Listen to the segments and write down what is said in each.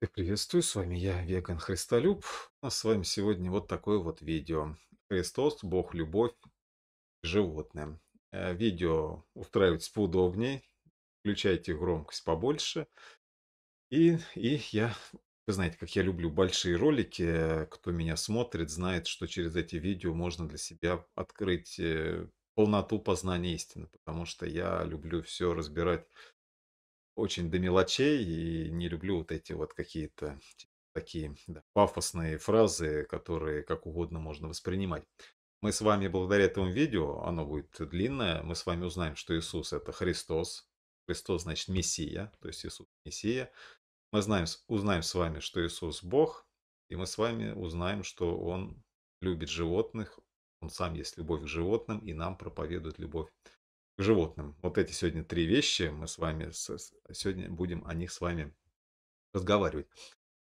Всех приветствую, с вами я, Веган Христолюб. У а с вами сегодня вот такое вот видео. Христос, Бог, любовь, животным. Э, видео устраивайтесь поудобнее, включайте громкость побольше. И, и я, вы знаете, как я люблю большие ролики, э, кто меня смотрит, знает, что через эти видео можно для себя открыть э, полноту познания истины, потому что я люблю все разбирать очень до мелочей и не люблю вот эти вот какие-то такие да, пафосные фразы, которые как угодно можно воспринимать. Мы с вами благодаря этому видео, оно будет длинное, мы с вами узнаем, что Иисус это Христос, Христос значит Мессия, то есть Иисус Мессия. Мы знаем, узнаем с вами, что Иисус Бог, и мы с вами узнаем, что Он любит животных, Он сам есть любовь к животным, и нам проповедует любовь к животным. Вот эти сегодня три вещи мы с вами, сегодня будем о них с вами разговаривать.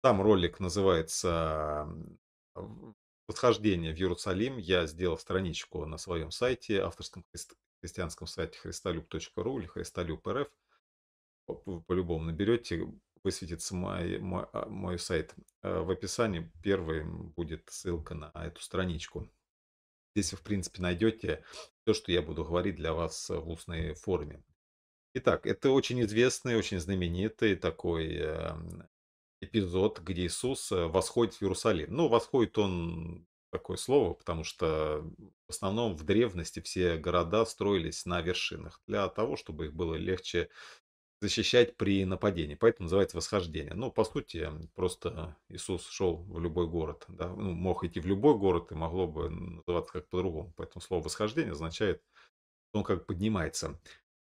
Там ролик называется «Восхождение в Иерусалим». Я сделал страничку на своем сайте, авторском христианском сайте христолюб.ру или христолюб.рф. По-любому наберете, высветится мой, мой, а, мой сайт. Э, в описании первым будет ссылка на эту страничку. Здесь вы, в принципе, найдете то что я буду говорить для вас э, в устной форме. Итак, это очень известный, очень знаменитый такой эм, эпизод, где Иисус э, восходит в Иерусалим. Ну, восходит он такое слово, потому что в основном в древности все города строились на вершинах для того, чтобы их было легче защищать при нападении. Поэтому называется восхождение. Ну, по сути, просто Иисус шел в любой город. Да? Ну, мог идти в любой город и могло бы называться как по-другому. Поэтому слово восхождение означает, что он как поднимается.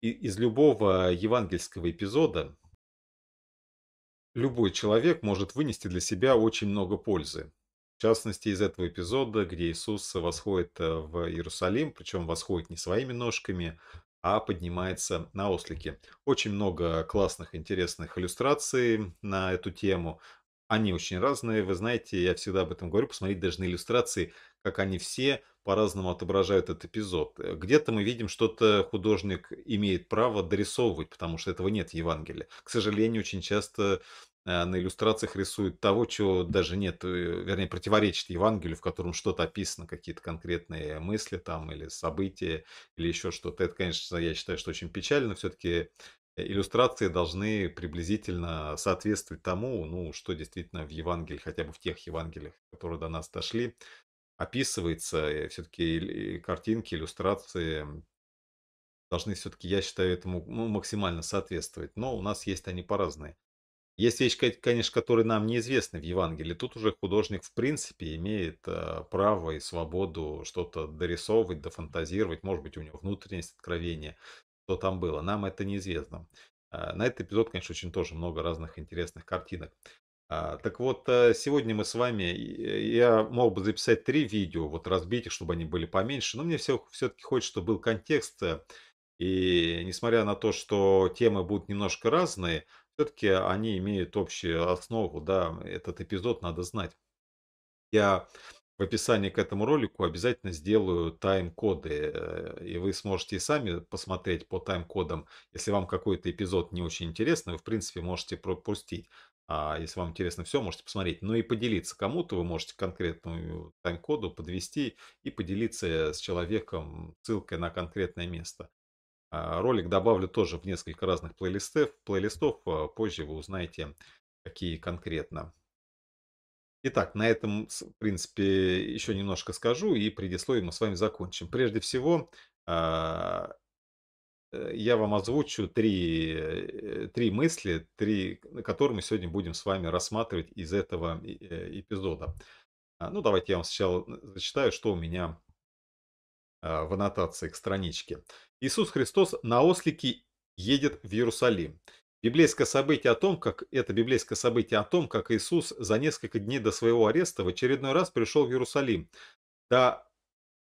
И из любого евангельского эпизода любой человек может вынести для себя очень много пользы. В частности, из этого эпизода, где Иисус восходит э, в Иерусалим, причем восходит не своими ножками, а поднимается на ослике. Очень много классных, интересных иллюстраций на эту тему. Они очень разные, вы знаете, я всегда об этом говорю, посмотреть даже на иллюстрации, как они все по-разному отображают этот эпизод. Э, где-то мы видим, что-то художник имеет право дорисовывать, потому что этого нет в Евангелии. К сожалению, очень часто Э, на иллюстрациях рисует того, чего даже нет, э, вернее, противоречит Евангелию, в котором что-то описано, какие-то конкретные мысли там или события, или еще что-то. Это, конечно, я считаю, что очень печально. Все-таки иллюстрации должны приблизительно соответствовать тому, ну, что действительно в Евангелии, хотя бы в тех Евангелиях, которые до нас дошли, описывается. Все-таки картинки, иллюстрации должны все-таки, я считаю, этому ну, максимально соответствовать. Но у нас есть они по-разные. Есть вещи, конечно, которые нам неизвестны в Евангелии. Тут уже художник, в принципе, имеет э, право и свободу что-то дорисовывать, дофантазировать. Может быть, у него внутренность откровения, что там было. Нам это неизвестно. А, на этот эпизод, конечно, очень тоже много разных интересных картинок. А, так вот, э, сегодня мы с вами, я мог бы записать три видео, вот разбить их, чтобы они были поменьше, но мне все, все-таки хочется, чтобы был контекст, э, и несмотря на то, что темы будут немножко разные, все-таки они имеют общую основу, да, этот эпизод надо знать. Я в описании к этому ролику обязательно сделаю тайм-коды, э, и вы сможете сами посмотреть по тайм-кодам. Если вам какой-то эпизод не очень интересный, вы, в принципе, можете пропустить. А если вам интересно все, можете посмотреть. Ну и поделиться кому-то, вы можете конкретную тайм-коду подвести и поделиться с человеком ссылкой на конкретное место. А, ролик добавлю тоже в несколько разных плейлистов, плейлистов а, позже вы узнаете, какие конкретно. Итак, на этом, в принципе, еще немножко скажу и предисловие мы с вами закончим. Прежде всего, а, э, я вам озвучу три, э, три мысли, три, которые мы сегодня будем с вами рассматривать из этого э, эпизода. Ну, давайте я вам сначала зачитаю, что у меня а, в аннотации к страничке. Иисус Христос на ослике едет в Иерусалим. Библейское событие о том, как это библейское событие о том, как Иисус за несколько дней до своего ареста в очередной раз пришел в Иерусалим. Да,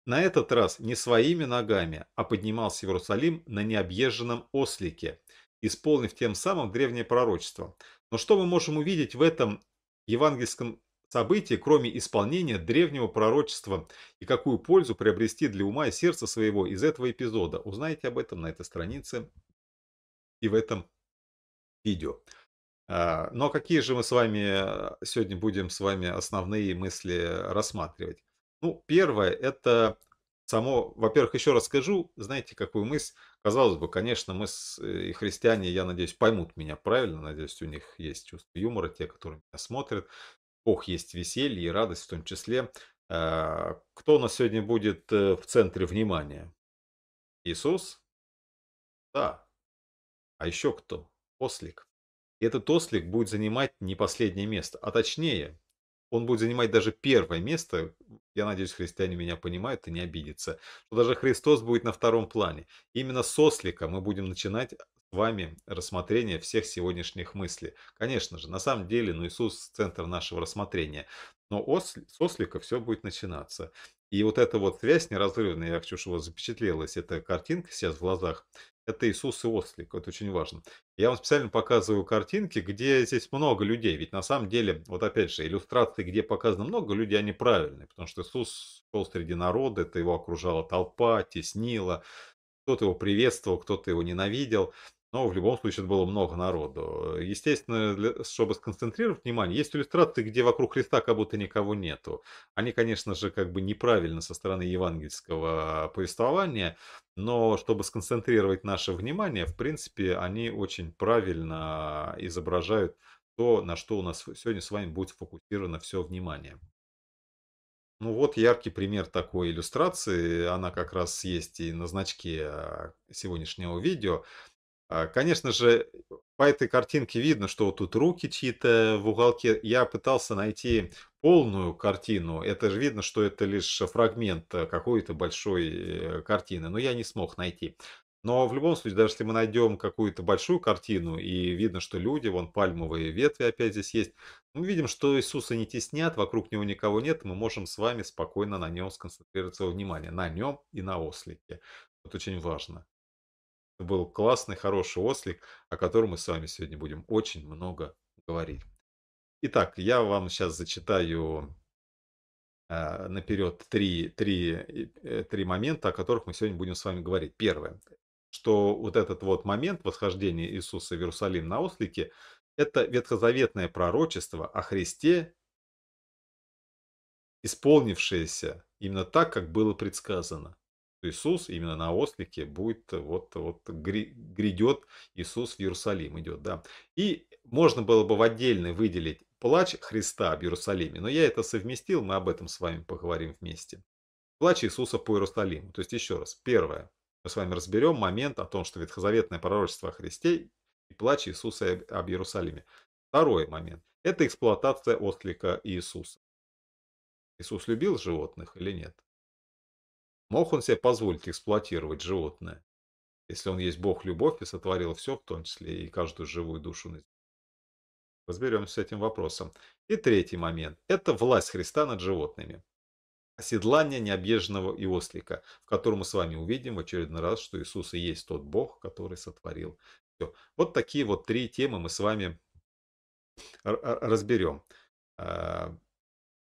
на этот раз не своими ногами, а поднимался в Иерусалим на необъезженном ослике, исполнив тем самым древнее пророчество. Но что мы можем увидеть в этом евангельском событий, кроме исполнения древнего пророчества, и какую пользу приобрести для ума и сердца своего из этого эпизода, узнаете об этом на этой странице и в этом видео. А, Но ну, а какие же мы с вами а, сегодня будем с вами основные мысли рассматривать? Ну, первое это само, во-первых, еще раз скажу, знаете, какую мысль, казалось бы, конечно, мы с, и христиане, я надеюсь, поймут меня правильно, надеюсь, у них есть чувство юмора, те, которые меня смотрят, Ох, есть веселье и радость в том числе. А, кто у нас сегодня будет э, в центре внимания? Иисус? Да. А еще кто? Ослик. И этот ослик будет занимать не последнее место, а точнее, он будет занимать даже первое место. Я надеюсь, христиане меня понимают и не обидятся. Что даже Христос будет на втором плане. Именно с ослика мы будем начинать вами рассмотрение всех сегодняшних мыслей. Конечно же, на самом деле, ну Иисус – центр нашего рассмотрения. Но ос, с ослика все будет начинаться. И вот эта вот связь неразрывная, я хочу, чтобы у вас запечатлелась эта картинка сейчас в глазах, это Иисус и ослик, это очень важно. Я вам специально показываю картинки, где здесь много людей, ведь на самом деле, вот опять же, иллюстрации, где показано много людей, они правильные, потому что Иисус шел среди народа, это его окружала толпа, теснила, кто-то его приветствовал, кто-то его ненавидел. Но в любом случае это было много народу. Естественно, для, чтобы сконцентрировать внимание, есть иллюстрации, где вокруг Христа как будто никого нету. Они, конечно же, как бы неправильно со стороны евангельского повествования, но чтобы сконцентрировать наше внимание, в принципе, они очень правильно изображают то, на что у нас сегодня с вами будет сфокусировано все внимание. Ну вот яркий пример такой иллюстрации. Она как раз есть и на значке а, сегодняшнего видео. А, конечно же, по этой картинке видно, что вот тут руки чьи-то в уголке. Я пытался найти полную картину. Это же видно, что это лишь фрагмент э, какой-то большой э, картины. Но я не смог найти. Но в любом случае, даже если мы найдем какую-то большую картину, и видно, что люди, вон пальмовые ветви опять здесь есть, мы видим, что Иисуса не теснят, вокруг него никого нет, мы можем с вами спокойно на нем сконцентрировать свое внимание, на нем и на ослике. Это очень важно был классный, хороший ослик, о котором мы с вами сегодня будем очень много говорить. Итак, я вам сейчас зачитаю э, а, наперед три, три, э, три момента, о которых мы сегодня будем с вами говорить. Первое, что вот этот вот момент восхождения Иисуса в Иерусалим на ослике, это ветхозаветное пророчество о Христе, исполнившееся именно так, как было предсказано. Иисус именно на ослике будет, э, вот, вот грядет Иисус в Иерусалим, идет, да. И можно было бы в отдельно выделить плач Христа в Иерусалиме, но я это совместил, мы об этом с вами поговорим вместе. Плач Иисуса по Иерусалиму. То есть еще раз, первое, мы с вами разберем момент о том, что ветхозаветное пророчество о Христе и плач Иисуса об Иерусалиме. Второй момент – это эксплуатация ослика Иисуса. Иисус любил животных или нет? Мог он себе позволить эксплуатировать животное, если он есть Бог-любовь и сотворил все, в том числе и каждую живую душу на земле? Разберемся с этим вопросом. И третий момент – это власть Христа над животными. Оседлание необъезженного и ослика, в котором мы с вами увидим в очередной раз, что Иисус и есть тот Бог, который сотворил все. Вот такие вот три темы мы с вами разберем. А,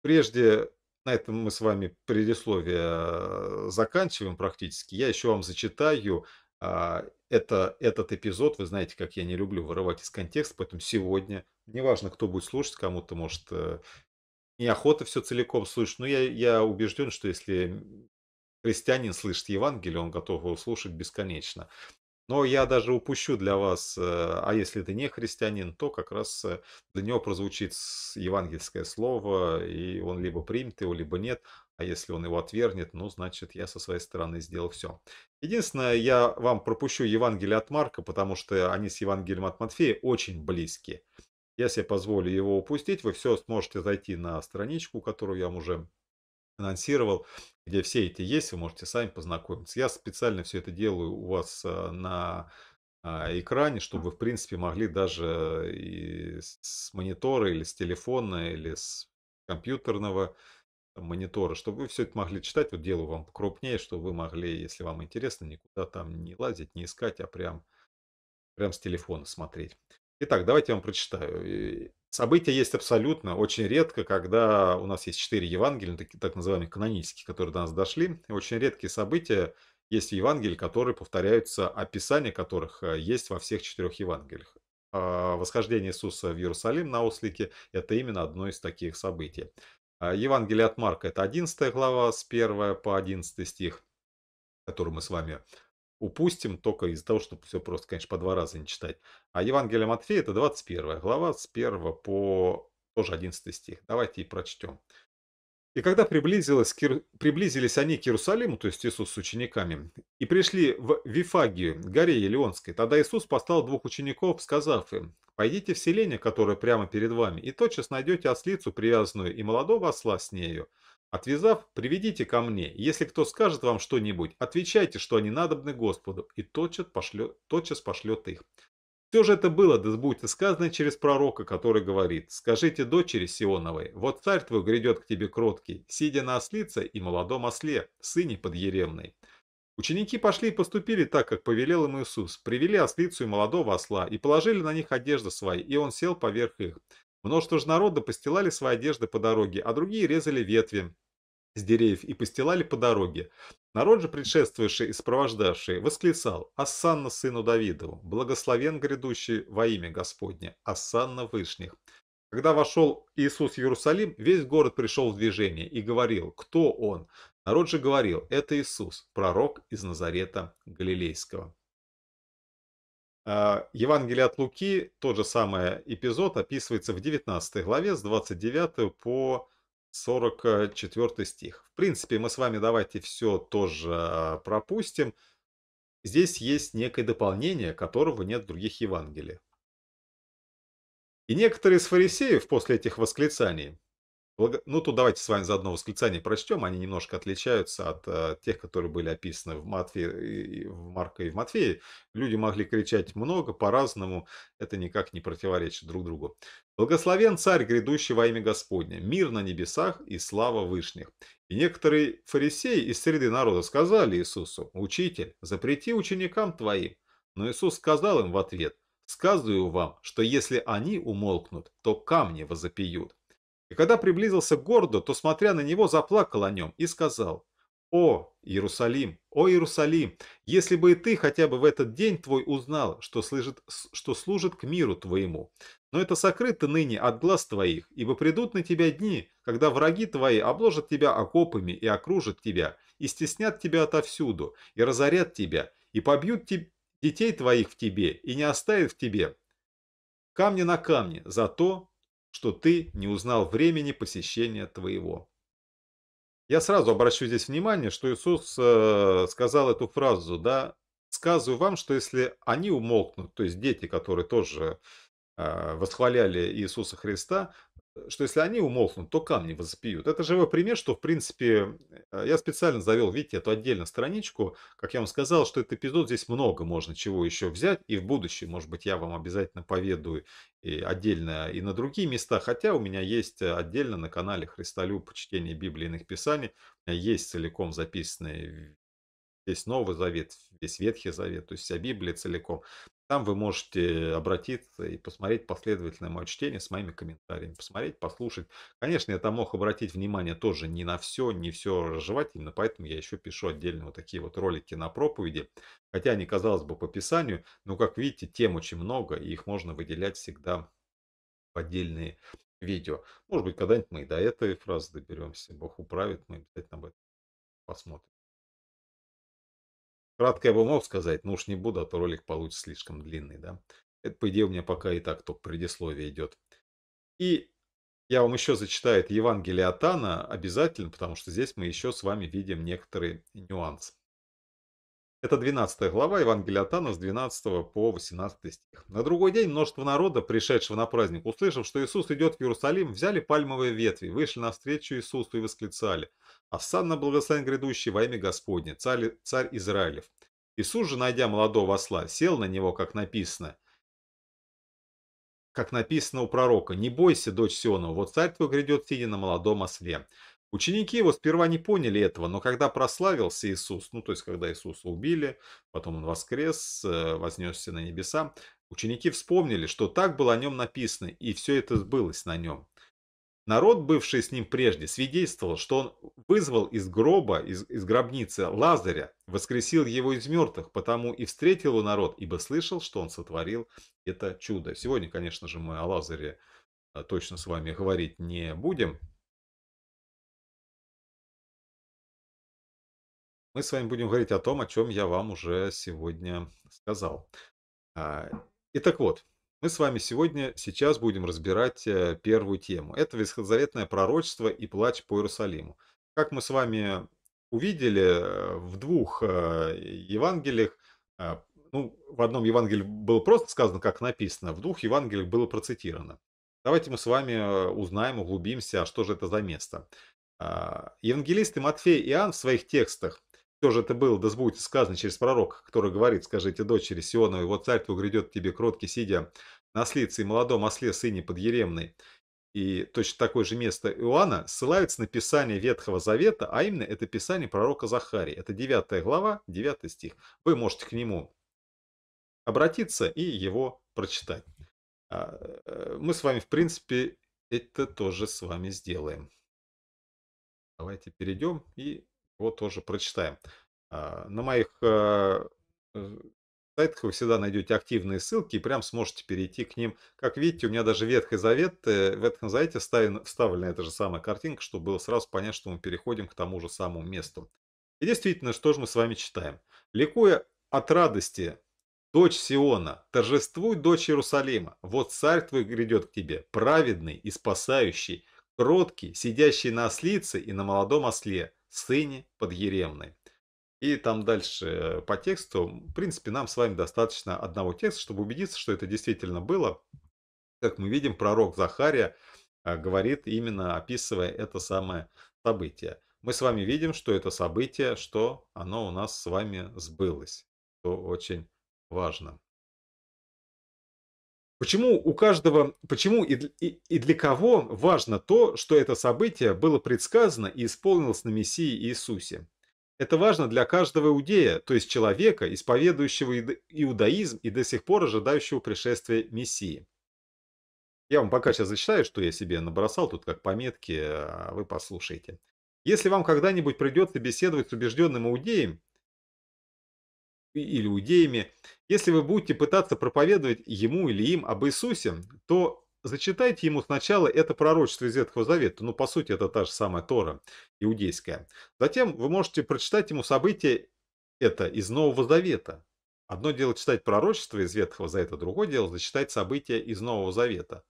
прежде на этом мы с вами предисловие заканчиваем практически. Я еще вам зачитаю а, это, этот эпизод. Вы знаете, как я не люблю вырывать из контекста, поэтому сегодня, неважно, кто будет слушать, кому-то может э, неохота все целиком слышать, но я, я убежден, что если христианин слышит Евангелие, он готов его слушать бесконечно. Но я даже упущу для вас, э, а если ты не христианин, то как раз э, для него прозвучит евангельское слово, и он либо примет его, либо нет. А если он его отвергнет, ну, значит, я со своей стороны сделал все. Единственное, я вам пропущу Евангелие от Марка, потому что они с Евангелием от Матфея очень близки. Я себе позволю его упустить, вы все сможете зайти на страничку, которую я вам уже анонсировал, где все эти есть, вы можете сами познакомиться. Я специально все это делаю у вас э, на а, экране, чтобы вы, в принципе, могли даже и с монитора или с телефона или с компьютерного монитора, чтобы вы все это могли читать. Вот делаю вам крупнее, чтобы вы могли, если вам интересно, никуда там не лазить, не искать, а прям, прям с телефона смотреть. Итак, давайте я вам прочитаю. События есть абсолютно. Очень редко, когда у нас есть четыре Евангелия, так, называемые канонические, которые до нас дошли. Очень редкие события есть в Евангелии, которые повторяются, описания которых э, есть во всех четырех Евангелиях. А, восхождение Иисуса в Иерусалим на ослике – это именно одно из таких событий. А, Евангелие от Марка – это 11 глава с 1 по 11 стих, который мы с вами упустим только из-за того, чтобы все просто, конечно, по два раза не читать. А Евангелие Матфея это 21 глава с 1 по тоже 11 стих. Давайте и прочтем. И когда приблизилось, приблизились они к Иерусалиму, то есть Иисус с учениками, и пришли в Вифагию, горе Елеонской, тогда Иисус послал двух учеников, сказав им, «Пойдите в селение, которое прямо перед вами, и тотчас найдете ослицу, привязанную, и молодого осла с нею, Отвязав, приведите ко мне. Если кто скажет вам что-нибудь, отвечайте, что они надобны Господу, и тотчас пошлет, тотчас пошлет их. Все же это было, да сбудьте сказано через пророка, который говорит, «Скажите дочери Сионовой, вот царь твой грядет к тебе кроткий, сидя на ослице и молодом осле, сыне подъеремной». Ученики пошли и поступили так, как повелел им Иисус, привели ослицу и молодого осла, и положили на них одежды свои, и он сел поверх их. Множество же народа постилали свои одежды по дороге, а другие резали ветви с деревьев и постилали по дороге. Народ же, предшествующий и сопровождавший, восклицал «Ассанна сыну Давидову, благословен грядущий во имя Господне, Ассанна Вышних». Когда вошел Иисус в Иерусалим, весь город пришел в движение и говорил «Кто он?». Народ же говорил «Это Иисус, пророк из Назарета Галилейского». А, Евангелие от Луки, тот же самый эпизод, описывается в 19 главе с 29 по 44 стих. В принципе, мы с вами давайте все тоже пропустим. Здесь есть некое дополнение, которого нет в других Евангелиях. И некоторые из фарисеев после этих восклицаний Благ... Ну, тут давайте с вами заодно восклицание прочтем. Они немножко отличаются от э, тех, которые были описаны в, Матфе... в Марка и в Матфея. Люди могли кричать много, по-разному. Это никак не противоречит друг другу. «Благословен царь, грядущий во имя Господне, мир на небесах и слава вышних». И некоторые фарисеи из среды народа сказали Иисусу, «Учитель, запрети ученикам твоим». Но Иисус сказал им в ответ, «Сказываю вам, что если они умолкнут, то камни возопиют». И когда приблизился к городу, то, смотря на него, заплакал о нем и сказал, «О, Иерусалим! О, Иерусалим! Если бы и ты хотя бы в этот день твой узнал, что служит, что служит к миру твоему, но это сокрыто ныне от глаз твоих, ибо придут на тебя дни, когда враги твои обложат тебя окопами и окружат тебя, и стеснят тебя отовсюду, и разорят тебя, и побьют те... детей твоих в тебе, и не оставят в тебе камня на камне за то, что ты не узнал времени посещения твоего. Я сразу обращу здесь внимание, что Иисус э, сказал эту фразу, да, сказываю вам, что если они умолкнут, то есть дети, которые тоже э, восхваляли Иисуса Христа, что если они умолкнут, то камни воспиют. Это живой пример, что, в принципе, э, я специально завел, видите, эту отдельную страничку. Как я вам сказал, что этот эпизод здесь много можно чего еще взять. И в будущем, может быть, я вам обязательно поведаю и отдельно и на другие места. Хотя у меня есть э, отдельно на канале Христолюб чтение Библии и иных писаний. Э, есть целиком записанные весь Новый Завет, весь Ветхий Завет, то есть вся Библия целиком. Там вы можете обратиться и посмотреть последовательное мое чтение с моими комментариями. Посмотреть, послушать. Конечно, я там мог обратить внимание тоже не на все, не все разжевать. Именно поэтому я еще пишу отдельно вот такие вот ролики на проповеди. Хотя они, казалось бы, по писанию. Но, как видите, тем очень много. И их можно выделять всегда в отдельные видео. Может быть, когда-нибудь мы и до этой фразы доберемся. Бог управит, мы обязательно об этом посмотрим. Кратко я бы мог сказать, но уж не буду, а то ролик получится слишком длинный, да. Это, по идее, у меня пока и так только предисловие идет. И я вам еще зачитаю это Евангелие от Анна обязательно, потому что здесь мы еще с вами видим некоторые нюансы. Это 12 глава Евангелия от Анна с 12 по 18 стих. На другой день множество народа, пришедшего на праздник, услышав, что Иисус идет в Иерусалим, взяли пальмовые ветви, вышли навстречу Иисусу и восклицали – Асанна благословен грядущий во имя Господне, царь, царь Израилев. Иисус же, найдя молодого осла, сел на него, как написано, как написано у пророка, «Не бойся, дочь Сионова, вот царь твой грядет, сидя на молодом осле». Ученики его сперва не поняли этого, но когда прославился Иисус, ну то есть когда Иисуса убили, потом он воскрес, э, вознесся на небеса, ученики вспомнили, что так было о нем написано, и все это сбылось на нем. Народ, бывший с ним прежде, свидетельствовал, что он вызвал из гроба, из, из гробницы Лазаря, воскресил его из мертвых, потому и встретил его народ, ибо слышал, что он сотворил это чудо. Сегодня, конечно же, мы о Лазаре а, точно с вами говорить не будем. Мы с вами будем говорить о том, о чем я вам уже сегодня сказал. А, итак, вот, мы с вами сегодня, сейчас будем разбирать э, первую тему. Это Ветхозаветное пророчество и плач по Иерусалиму. Как мы с вами увидели э, в двух э, Евангелиях, ну, в одном Евангелии было просто сказано, как написано, в двух Евангелиях было процитировано. Давайте мы с вами узнаем, углубимся, а что же это за место. А, Евангелисты Матфей и Иоанн в своих текстах – все же это было, да сбудется сказано через пророка, который говорит, скажите дочери Сионовой, вот царь твой грядет тебе кроткий, сидя на слице и молодом осле сыне подъеремной. И точно такое же место Иоанна ссылается на Писание Ветхого Завета, а именно это Писание пророка Захарии. Это 9 глава, 9 стих. Вы можете к нему обратиться и его прочитать. А, э, мы с вами, в принципе, это тоже с вами сделаем. Давайте перейдем и его тоже прочитаем. А, на моих э, сайтах вы всегда найдете активные ссылки и прям сможете перейти к ним. Как видите, у меня даже Ветхий Завет, э, в Ветхом Завете вставлена эта же самая картинка, чтобы было сразу понять что мы переходим к тому же самому месту. И действительно, что же мы с вами читаем? «Ликуя от радости, дочь Сиона, торжествуй, дочь Иерусалима, вот царь твой грядет к тебе, праведный и спасающий, кроткий, сидящий на ослице и на молодом осле, сыне подъеремной. И там дальше э, по тексту, в принципе, нам с вами достаточно одного текста, чтобы убедиться, что это действительно было. Как мы видим, пророк Захария а, говорит, именно описывая это самое событие. Мы с вами видим, что это событие, что оно у нас с вами сбылось, что очень важно. Почему у каждого, почему и, и, и для кого важно то, что это событие было предсказано и исполнилось на Мессии Иисусе? Это важно для каждого иудея, то есть человека, исповедующего иудаизм и до сих пор ожидающего пришествия Мессии. Я вам пока сейчас зачитаю, что я себе набросал тут как пометки, а вы послушайте. Если вам когда-нибудь придется беседовать с убежденным иудеем, или иудеями, если вы будете пытаться проповедовать ему или им об Иисусе, то зачитайте ему сначала это пророчество из Ветхого Завета, ну, по сути, это та же самая Тора иудейская. Затем вы можете прочитать ему события это из Нового Завета. Одно дело читать пророчество из Ветхого Завета, другое дело зачитать события из Нового Завета.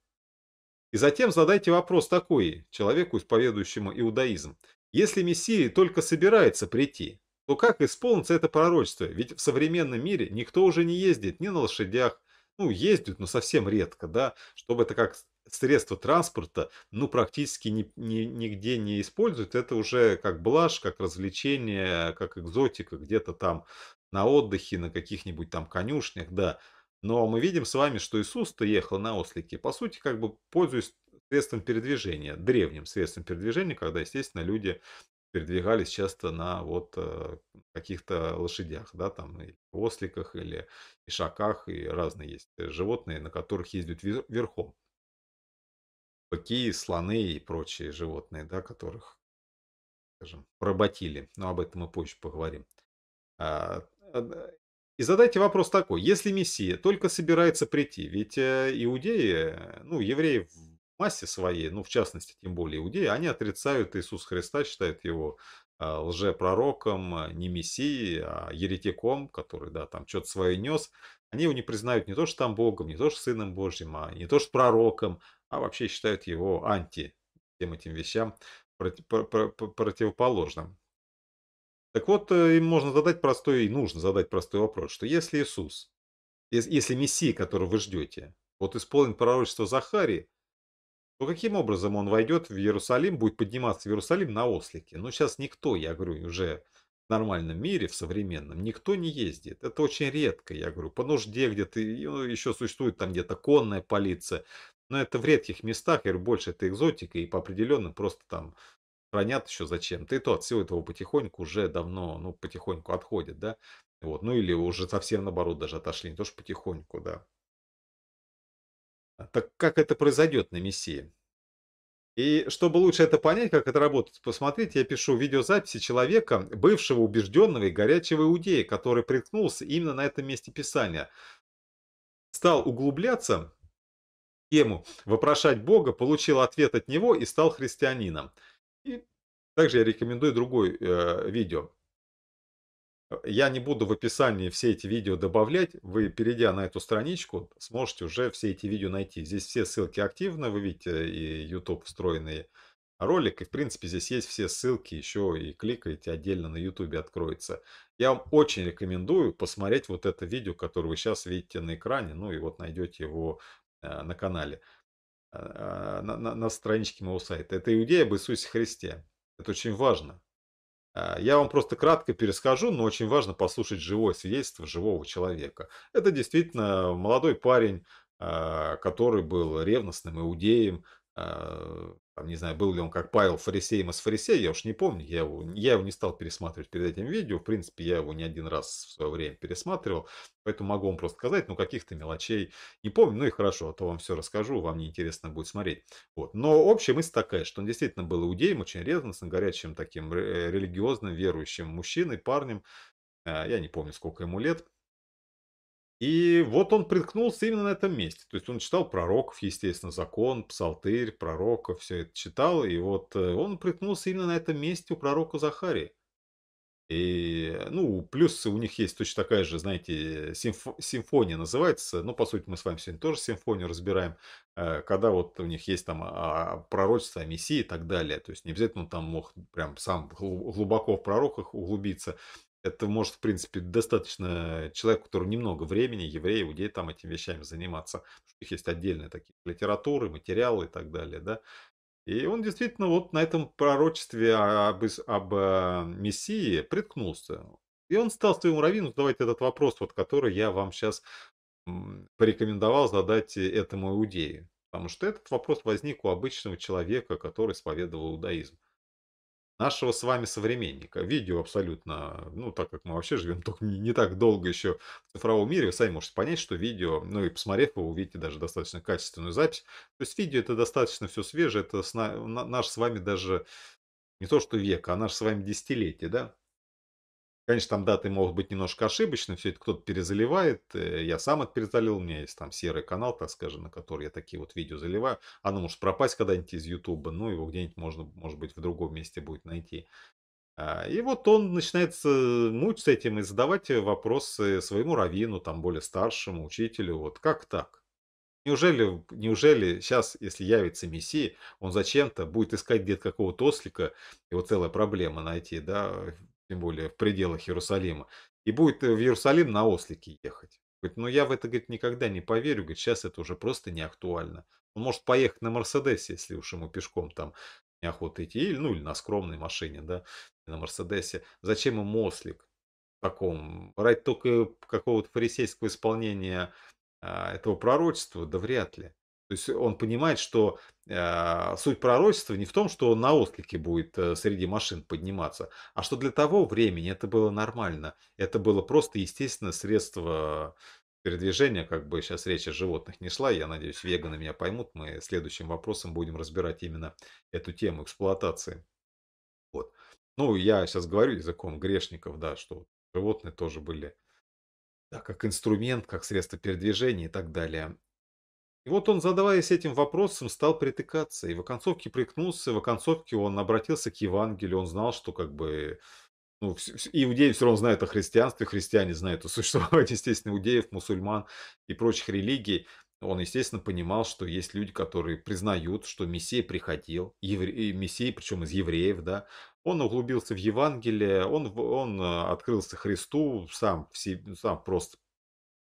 И затем задайте вопрос такой человеку, исповедующему иудаизм. Если Мессия только собирается прийти, то как исполнится это пророчество? Ведь в современном мире никто уже не ездит ни на лошадях, ну, ездят, но совсем редко, да, чтобы это как средство транспорта, ну, практически ни, ни, нигде не используют. Это уже как блажь, как развлечение, как экзотика, где-то там на отдыхе, на каких-нибудь там конюшнях, да. Но мы видим с вами, что Иисус-то ехал на ослике, по сути, как бы пользуясь средством передвижения, древним средством передвижения, когда, естественно, люди передвигались часто на вот э, каких-то лошадях, да, там, или осликах, или ишаках, и разные есть животные, на которых ездят верхом. Быки, слоны и прочие животные, да, которых, скажем, проботили. Но об этом мы позже поговорим. А, а, и задайте вопрос такой, если Мессия только собирается прийти, ведь э, иудеи, э, ну, евреи массе своей, ну, в частности, тем более иудеи, они отрицают Иисуса Христа, считают его а, лжепророком, а, не мессией, а еретиком, который, да, там что-то свое нес. Они его не признают не то, что там Богом, не то, что Сыном Божьим, а не то, что пророком, а вообще считают его анти всем этим вещам противоположным. Так вот, э, им можно задать простой, и нужно задать простой вопрос, что если Иисус, если Мессия, которого вы ждете, вот исполнен пророчество Захарии, то ну, каким образом он войдет в Иерусалим, будет подниматься в Иерусалим на ослике? Ну, сейчас никто, я говорю, уже в нормальном мире, в современном, никто не ездит. Это очень редко, я говорю, по нужде где-то, ну, еще существует там где-то конная полиция, но это в редких местах, я говорю, больше это экзотика, и по определенным просто там хранят еще зачем-то. И то от всего этого потихоньку уже давно, ну, потихоньку отходит, да. Вот, ну или уже совсем наоборот даже отошли, не то что потихоньку, да. А так как это произойдет на Мессии? И чтобы лучше это понять, как это работает, посмотрите, я пишу видеозаписи человека, бывшего убежденного и горячего иудея, который приткнулся именно на этом месте Писания. Стал углубляться в тему, вопрошать Бога, получил ответ от него и стал христианином. И также я рекомендую другое э, видео. Я не буду в описании все эти видео добавлять. Вы, перейдя на эту страничку, сможете уже все эти видео найти. Здесь все ссылки активны, вы видите и YouTube встроенный ролик. И, в принципе, здесь есть все ссылки, еще и кликайте, отдельно на YouTube откроется. Я вам очень рекомендую посмотреть вот это видео, которое вы сейчас видите на экране. Ну и вот найдете его э, на канале, э, э, на, на, на страничке моего сайта. Это «Иудея об Иисусе Христе». Это очень важно. А, я вам просто кратко перескажу, но очень важно послушать живое свидетельство живого человека. Это действительно молодой парень, а, который был ревностным иудеем, а, там, не знаю, был ли он как Павел фарисеем из фарисея, я уж не помню, я его, я его не стал пересматривать перед этим видео, в принципе, я его не один раз в свое время пересматривал, поэтому могу вам просто сказать, ну, каких-то мелочей не помню, ну и хорошо, а то вам все расскажу, вам неинтересно будет смотреть. Вот. Но общая мысль такая, что он действительно был иудеем, очень ревностным, горячим таким э, религиозным, верующим мужчиной, парнем, а, я не помню, сколько ему лет, и вот он приткнулся именно на этом месте. То есть он читал пророков, естественно, закон, псалтырь, пророков, все это читал. И вот э, он приткнулся именно на этом месте у пророка Захарии. И, э, ну, плюс у них есть точно такая же, знаете, симф... симфония называется. Ну, по сути, мы с вами сегодня тоже симфонию разбираем. Э, когда вот у них есть там а, а, пророчество о Мессии и так далее. То есть не обязательно он там мог прям сам глубоко в пророках углубиться. Это может, в принципе, достаточно человеку, у которого немного времени, евреи, иудеи, там этими вещами заниматься. У них есть отдельные такие литературы, материалы и так далее, да. И он действительно вот на этом пророчестве об, об э, Мессии приткнулся. И он стал своему раввину задавать этот вопрос, вот который я вам сейчас порекомендовал задать этому иудею. Потому что этот вопрос возник у обычного человека, который исповедовал иудаизм нашего с вами современника. Видео абсолютно, ну, так как мы вообще живем только не, не так долго еще в цифровом мире, вы сами можете понять, что видео, ну, и посмотрев, вы увидите даже достаточно качественную запись. То есть видео это достаточно все свежее, это с на, на, наш с вами даже не то что век, а наш с вами десятилетие, да, Конечно, там даты могут быть немножко ошибочны, все это кто-то перезаливает. Э, я сам это перезалил, у меня есть там серый канал, так скажем, на который я такие вот видео заливаю. Оно может пропасть когда-нибудь из Ютуба, но его где-нибудь можно, может быть, в другом месте будет найти. А, и вот он начинает э, муть с этим и задавать э, вопросы своему раввину, там более старшему учителю, вот как так? Неужели, неужели сейчас, если явится Мессия, он зачем-то будет искать где-то какого-то ослика, его целая проблема найти, да, тем более в пределах Иерусалима, и будет э, в Иерусалим на ослике ехать. Говорит, ну я в это, говорит, никогда не поверю, говорит, сейчас это уже просто не актуально. Он ну, может поехать на Мерседесе, если уж ему пешком там неохота идти, или, ну или на скромной машине, да, на Мерседесе. Зачем ему ослик в таком? Брать только какого-то фарисейского исполнения а, этого пророчества, да вряд ли. То есть он понимает, что э, суть пророчества не в том, что он на отклике будет э, среди машин подниматься, а что для того времени это было нормально. Это было просто естественное средство передвижения, как бы сейчас речь о животных не шла. Я надеюсь, веганы меня поймут. Мы следующим вопросом будем разбирать именно эту тему эксплуатации. Вот. Ну, я сейчас говорю языком грешников, да, что животные тоже были да, как инструмент, как средство передвижения и так далее. И вот он, задаваясь этим вопросом, стал притыкаться, и в оконцовке прикнулся, в оконцовке он обратился к Евангелию, он знал, что как бы ну, иудеи все равно знают о христианстве, христиане знают о существовании, естественно, иудеев, мусульман и прочих религий. Он, естественно, понимал, что есть люди, которые признают, что Мессия приходил, евре... Мессия, причем из евреев, да. Он углубился в Евангелие, он, он э, открылся Христу, сам, сам просто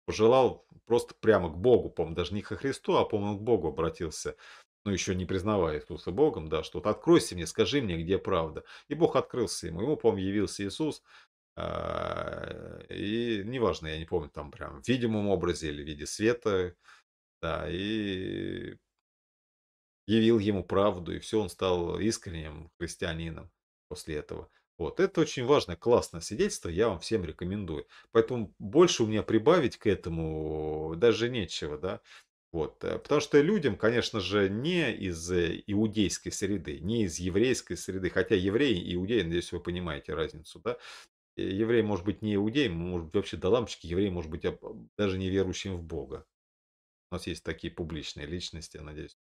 пожелал просто прямо к Богу, помню, даже не ко Христу, а, помню к Богу обратился, но ну, еще не признавая Иисуса Богом, да, что вот откройся мне, скажи мне, где правда. И Бог открылся ему, ему, помню, явился Иисус, а, и неважно, я не помню, там прям в видимом образе или в виде света, да, и явил ему правду, и все, он стал искренним христианином после этого. Вот, это очень важное классное свидетельство, я вам всем рекомендую. Поэтому больше у меня прибавить к этому даже нечего, да. Вот, э, потому что людям, конечно же, не из э, иудейской среды, не из еврейской среды, хотя евреи и иудеи, надеюсь, вы понимаете разницу, да. Э, еврей может быть не иудей, может быть вообще до лампочки, еврей может быть а, даже не верующим в Бога. У нас есть такие публичные личности, надеюсь,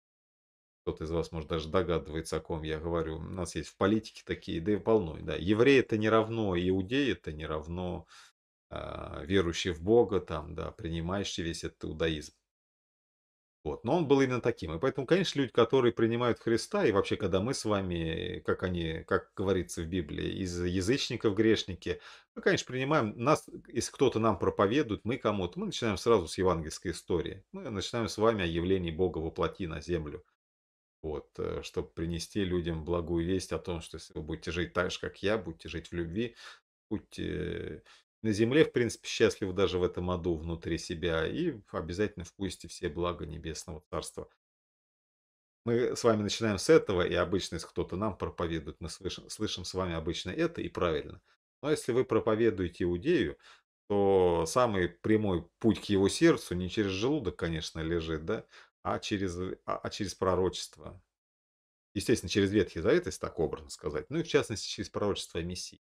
кто-то из вас, может, даже догадывается, о ком я говорю. У нас есть в политике такие, да и полно. Да. Евреи это не равно, иудеи это не равно, э, а, верующие в Бога, там, да, принимающие весь этот иудаизм. Вот. Но он был именно таким. И поэтому, конечно, люди, которые принимают Христа, и вообще, когда мы с вами, как они, как говорится в Библии, из язычников грешники, мы, конечно, принимаем нас, если кто-то нам проповедует, мы кому-то, мы начинаем сразу с евангельской истории. Мы начинаем с вами о явлении Бога воплоти на землю вот, э, чтобы принести людям благую весть о том, что если вы будете жить так же, как я, будете жить в любви, будьте на земле, в принципе, счастливы даже в этом аду внутри себя и обязательно впустите все блага Небесного Царства. Мы с вами начинаем с этого, и обычно, если кто-то нам проповедует, мы слышим, слышим с вами обычно это и правильно. Но если вы проповедуете Иудею, то самый прямой путь к его сердцу не через желудок, конечно, лежит, да, а через, э, а, а, через пророчество. Естественно, через Ветхий Завет, если так образно сказать. Ну и в частности, через пророчество Мессии.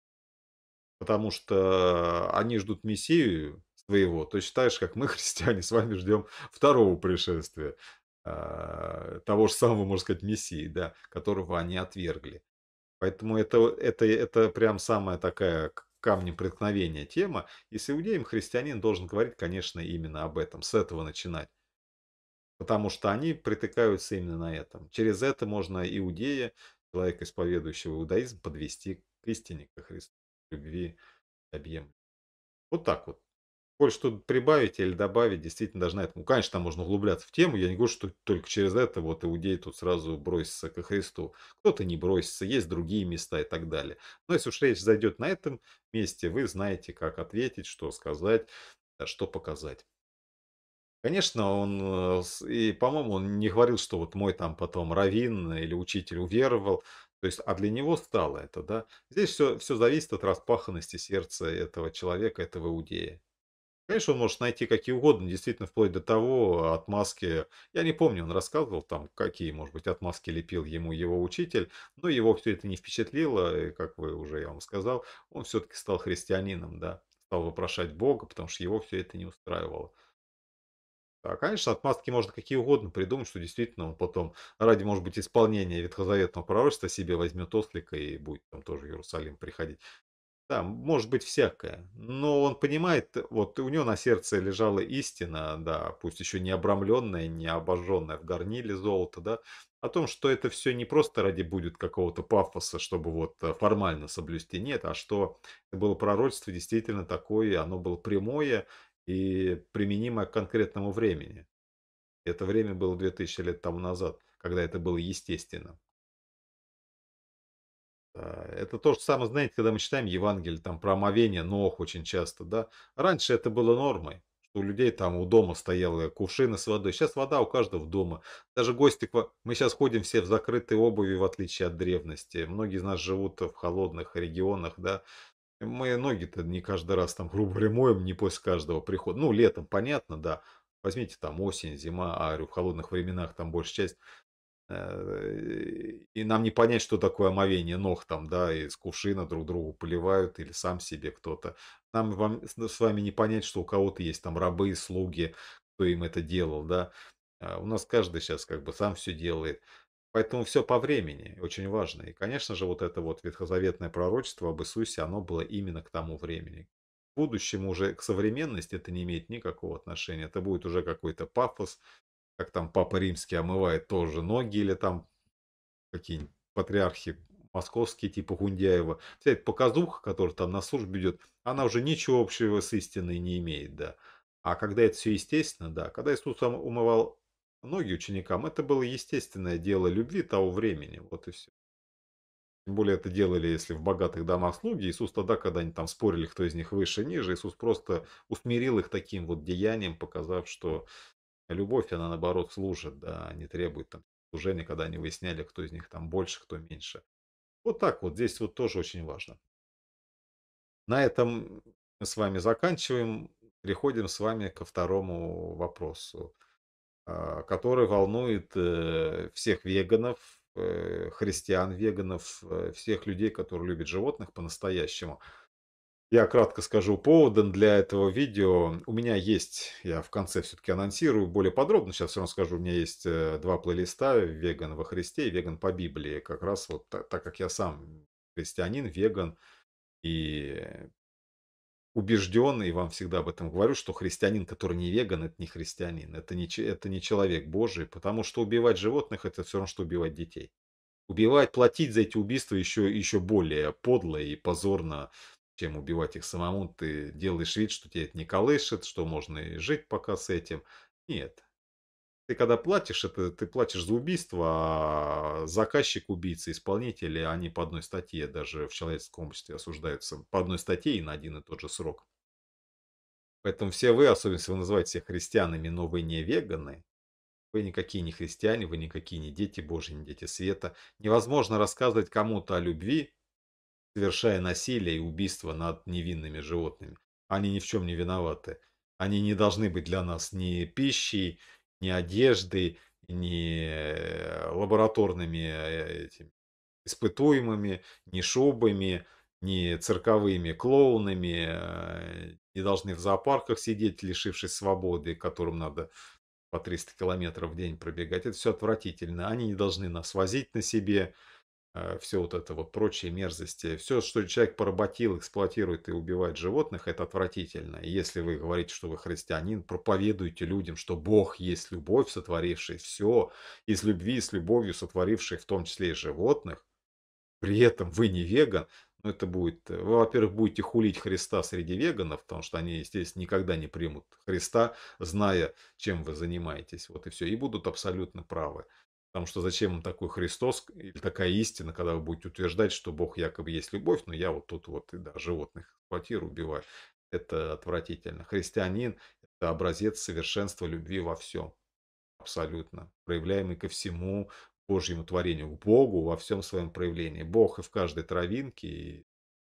Потому что они ждут Мессию своего, точно так же, как мы, христиане, с вами ждем второго пришествия а, того же самого, можно сказать, Мессии, да, которого они отвергли. Поэтому это, это, это прям самая такая камнем преткновения тема. И с иудеем христианин должен говорить, конечно, именно об этом, с этого начинать потому что они притыкаются именно на этом. Через это можно иудея, человека, исповедующего иудаизм, подвести к истине, к Христу, к любви, объем. Вот так вот. Больше что прибавить или добавить, действительно даже на этом. Ну, конечно, там можно углубляться в тему. Я не говорю, что только через это вот иудеи тут сразу бросятся ко Христу. Кто-то не бросится, есть другие места и так далее. Но если уж речь зайдет на этом месте, вы знаете, как ответить, что сказать, э, что показать. Конечно, он, э, и, по-моему, он не говорил, что вот мой там потом раввин или учитель уверовал. То есть, а для него стало это, да. Здесь все, все зависит от распаханности сердца этого человека, этого иудея. Конечно, он может найти какие угодно, действительно, вплоть до того, а, отмазки. Я не помню, он рассказывал там, какие, может быть, отмазки лепил ему его учитель, но его все это не впечатлило, и, как вы уже я вам сказал, он все таки стал христианином, да, стал вопрошать Бога, потому что его все это не устраивало. А, конечно, отмазки можно какие угодно придумать, что действительно он потом ради, может быть, исполнения ветхозаветного пророчества себе возьмет ослика и будет там тоже в Иерусалим приходить. Да, может быть всякое, но он понимает, вот у него на сердце лежала истина, да, пусть еще не обрамленная, не обожженная в горниле золото, да, о том, что это все не просто ради будет какого-то пафоса, чтобы вот э, формально соблюсти, нет, а что это было пророчество действительно такое, оно было прямое, и применимо к конкретному времени. Это время было 2000 лет тому назад, когда это было естественно. Это то же самое, знаете, когда мы читаем Евангелие, там про омовение ног очень часто, да. Раньше это было нормой, что у людей там у дома стояла кувшины с водой. Сейчас вода у каждого дома. Даже гости, мы сейчас ходим все в закрытой обуви, в отличие от древности. Многие из нас живут в холодных регионах, да. Мы ноги-то не каждый раз там, грубо говоря, моем, не после каждого прихода. Ну, летом, понятно, да. Возьмите там осень, зима, а в холодных временах там большая часть. Э, и нам не понять, что такое омовение ног там, да, из кувшина друг другу поливают или сам себе кто-то. Нам вам, с ну, вами не понять, что у кого-то есть там рабы, слуги, кто им это делал, да. А, у нас каждый сейчас как бы сам все делает. Поэтому все по времени, очень важно. И, конечно же, вот это вот ветхозаветное пророчество об Иисусе, оно было именно к тому времени. К будущему уже, к современности это не имеет никакого отношения. Это будет уже какой-то пафос, как там Папа Римский омывает тоже ноги, или там какие-нибудь патриархи московские, типа Гундяева. Вся эта показуха, которая там на службе идет, она уже ничего общего с истиной не имеет, да. А когда это все естественно, да, когда Иисус умывал многим ученикам это было естественное дело любви того времени, вот и все. Тем более это делали, если в богатых домах слуги. Иисус тогда, когда они там спорили, кто из них выше, ниже, Иисус просто усмирил их таким вот деянием, показав, что любовь, она наоборот служит, да, а не требует там служения, когда они выясняли, кто из них там больше, кто меньше. Вот так вот, здесь вот тоже очень важно. На этом мы с вами заканчиваем, переходим с вами ко второму вопросу. А, который волнует э, всех веганов, э, христиан-веганов, э, всех людей, которые любят животных по-настоящему. Я кратко скажу поводом для этого видео. У меня есть, я в конце все-таки анонсирую более подробно, сейчас все равно скажу, у меня есть два плейлиста «Веган во Христе» и «Веган по Библии». Как раз вот так, так как я сам христианин, веган, и убежден, и вам всегда об этом говорю, что христианин, который не веган, это не христианин, это не, это не человек Божий, потому что убивать животных это все равно, что убивать детей. Убивать, платить за эти убийства еще, еще более подло и позорно, чем убивать их самому. Ты делаешь вид, что тебе это не колышет, что можно и жить пока с этим. Нет, ты когда платишь, это ты платишь за убийство, а заказчик убийцы, исполнители, они по одной статье даже в человеческом обществе осуждаются по одной статье и на один и тот же срок. Поэтому все вы, особенно если вы называете себя христианами, но вы не веганы, вы никакие не христиане, вы никакие не дети Божьи, не дети света. Невозможно рассказывать кому-то о любви, совершая насилие и убийство над невинными животными. Они ни в чем не виноваты. Они не должны быть для нас ни пищей, ни одеждой, ни лабораторными э, этими испытуемыми, ни шубами, ни цирковыми клоунами, э, не должны в зоопарках сидеть, лишившись свободы, которым надо по 300 километров в день пробегать. Это все отвратительно. Они не должны нас возить на себе, Э, все вот это вот прочие мерзости, все, что человек поработил, эксплуатирует и убивает животных, это отвратительно. И если вы говорите, что вы христианин, проповедуйте людям, что Бог есть любовь, сотворивший все, из любви и с любовью сотворивший в том числе и животных, при этом вы не веган, ну это будет, э, вы, во-первых, будете хулить Христа среди веганов, потому что они, естественно, никогда не примут Христа, зная, чем вы занимаетесь, вот и все, и будут абсолютно правы. Потому что зачем им такой Христос или такая истина, когда вы будете утверждать, что Бог якобы есть любовь, но я вот тут вот и да, животных квартир убиваю. Это отвратительно. Христианин – это образец совершенства любви во всем. Абсолютно. Проявляемый ко всему Божьему творению, к Богу во всем своем проявлении. Бог и в каждой травинке, и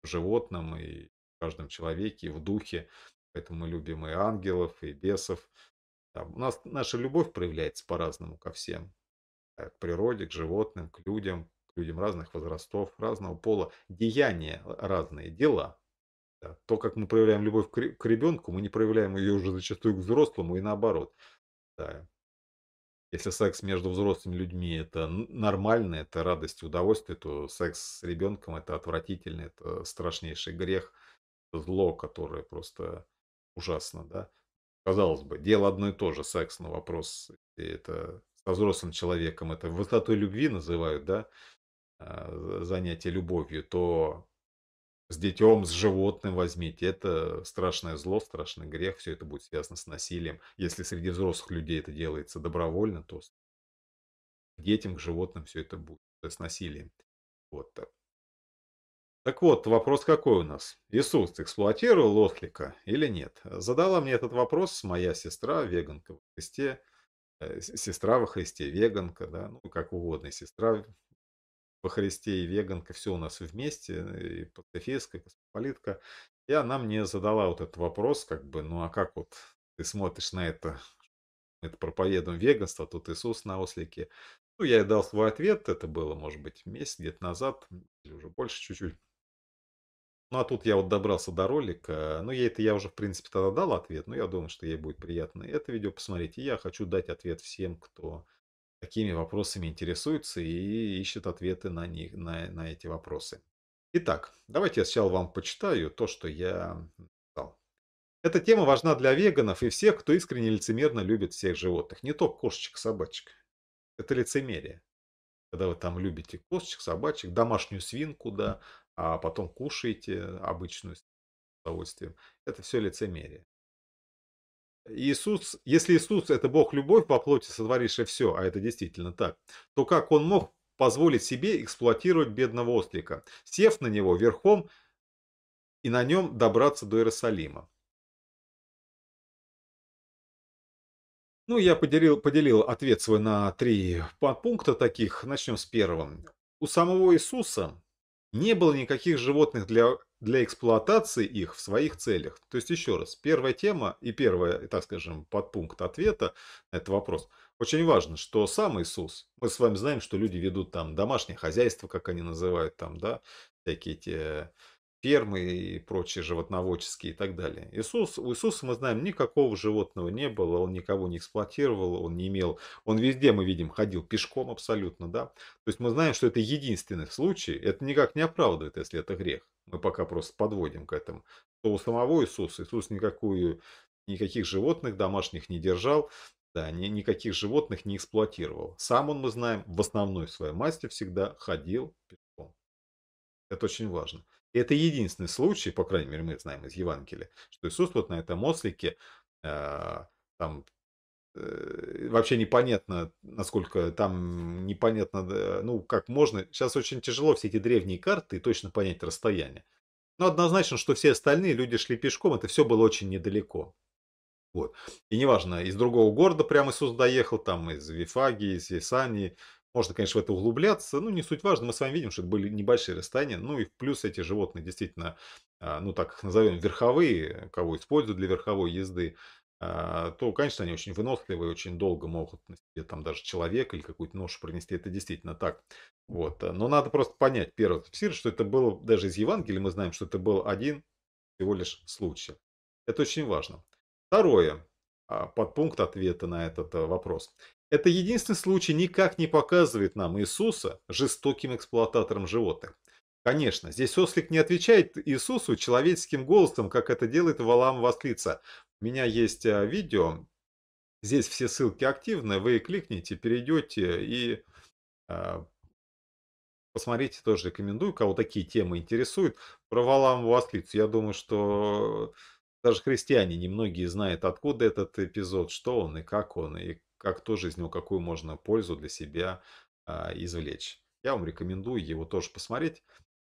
в животном, и в каждом человеке, и в духе. Поэтому мы любим и ангелов, и бесов. Да, у нас наша любовь проявляется по-разному ко всем. Э, к природе, к животным, к людям, к людям разных возрастов, разного пола. Деяния э, разные, дела. То, как мы проявляем любовь к ребенку, мы не проявляем ее уже зачастую к взрослому и наоборот. Да. Если секс между взрослыми людьми это нормально, это радость и удовольствие, то секс с ребенком это отвратительно, это страшнейший грех, зло, которое просто ужасно, да. Казалось бы, дело одно и то же, секс, но вопрос, это со взрослым человеком, это высотой любви называют, да, а, занятие любовью, то с детем, с животным возьмите. Это страшное зло, страшный грех, все это будет связано с насилием. Если среди взрослых людей это делается добровольно, то к детям, к животным все это будет э, с насилием. Вот так. Так вот, вопрос какой у нас? Иисус эксплуатировал ослика или нет? Задала мне этот вопрос моя сестра, веганка в Христе. Э, сестра во Христе, веганка, да, ну, как угодно, сестра во Христе и веганка, все у нас вместе, ну, и пацифистка, и космополитка. И она мне задала вот этот вопрос, как бы, ну, а как вот ты смотришь на это, это проповедуем веганство, тут Иисус на ослике. Ну, я ей дал свой ответ, это было, может быть, месяц где-то назад, или уже больше чуть-чуть. Ну, а тут я вот добрался до ролика. Ну, ей это я уже, в принципе, тогда дал ответ, но я думаю, что ей будет приятно это видео посмотреть. И я хочу дать ответ всем, кто такими вопросами интересуется и ищет ответы на, них, на, на эти вопросы. Итак, давайте я сначала вам почитаю то, что я написал. Эта тема важна для веганов и всех, кто искренне лицемерно любит всех животных. Не то кошечек, собачек. Это лицемерие. Когда вы там любите кошечек, собачек, домашнюю свинку, да, а потом кушаете обычную с удовольствием. Это все лицемерие. Иисус, если Иисус это Бог любовь по плоти сотворивший все, а это действительно так, то как он мог позволить себе эксплуатировать бедного ослика сев на него верхом и на нем добраться до Иерусалима? Ну, я поделил, поделил ответ свой на три подпункта таких. Начнем с первого. У самого Иисуса не было никаких животных для, для эксплуатации их в своих целях. То есть, еще раз, первая тема и первая, так скажем, подпункт ответа на этот вопрос. Очень важно, что сам Иисус, мы с вами знаем, что люди ведут там домашнее хозяйство, как они называют там, да, всякие эти фермы и прочие животноводческие и так далее. Иисус, у Иисуса, мы знаем, никакого животного не было, он никого не эксплуатировал, он не имел, он везде, мы видим, ходил пешком абсолютно, да. То есть мы знаем, что это единственный случай, это никак не оправдывает, если это грех. Мы пока просто подводим к этому. То у самого Иисуса, Иисус никакую, никаких животных домашних не держал, да, ни, никаких животных не эксплуатировал. Сам он, мы знаем, в основной своей масти всегда ходил пешком. Это очень важно. И это единственный случай, по крайней мере, мы знаем из Евангелия, что Иисус вот на этом ослике, а, э, там вообще непонятно, насколько там непонятно, ну, как можно. Сейчас очень тяжело все эти древние карты точно понять расстояние. Но однозначно, что все остальные люди шли пешком, это все было очень недалеко. Вот. И неважно, из другого города прямо Иисус доехал, там из Вифагии, из Висании, можно, конечно, в это углубляться, но ну, не суть важно. Мы с вами видим, что это были небольшие расстояния. Ну и плюс эти животные действительно, а, ну так их назовем, верховые, кого используют для верховой езды, а, то, конечно, они очень выносливые, очень долго могут на себе там даже человека или какую-то ношу принести. Это действительно так. Вот. А, но надо просто понять, первый тапсир, что это было, даже из Евангелия мы знаем, что это был один всего лишь случай. Это очень важно. Второе, подпункт ответа на этот вопрос. Это единственный случай никак не показывает нам Иисуса жестоким эксплуататором животных. Конечно, здесь ослик не отвечает Иисусу человеческим голосом, как это делает Валам Восклица. У меня есть а, видео, здесь все ссылки активны, вы кликните, перейдете и э, посмотрите, тоже рекомендую, кого такие темы интересуют. Про Валам Восклицу, я думаю, что даже христиане немногие знают, откуда этот эпизод, что он и как он, и как тоже из него какую можно пользу для себя а, извлечь. Я вам рекомендую его тоже посмотреть.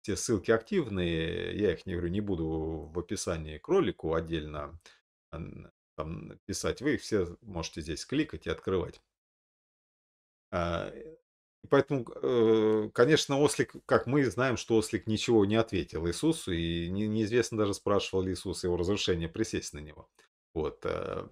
Все ссылки активные, я их не говорю, не буду в описании к ролику отдельно а, там, писать. Вы их все можете здесь кликать и открывать. А, э, поэтому, э, конечно, ослик, как мы знаем, что ослик ничего не ответил Иисусу, и неизвестно даже спрашивал ли Иисус его разрешение присесть на него. Вот. Э,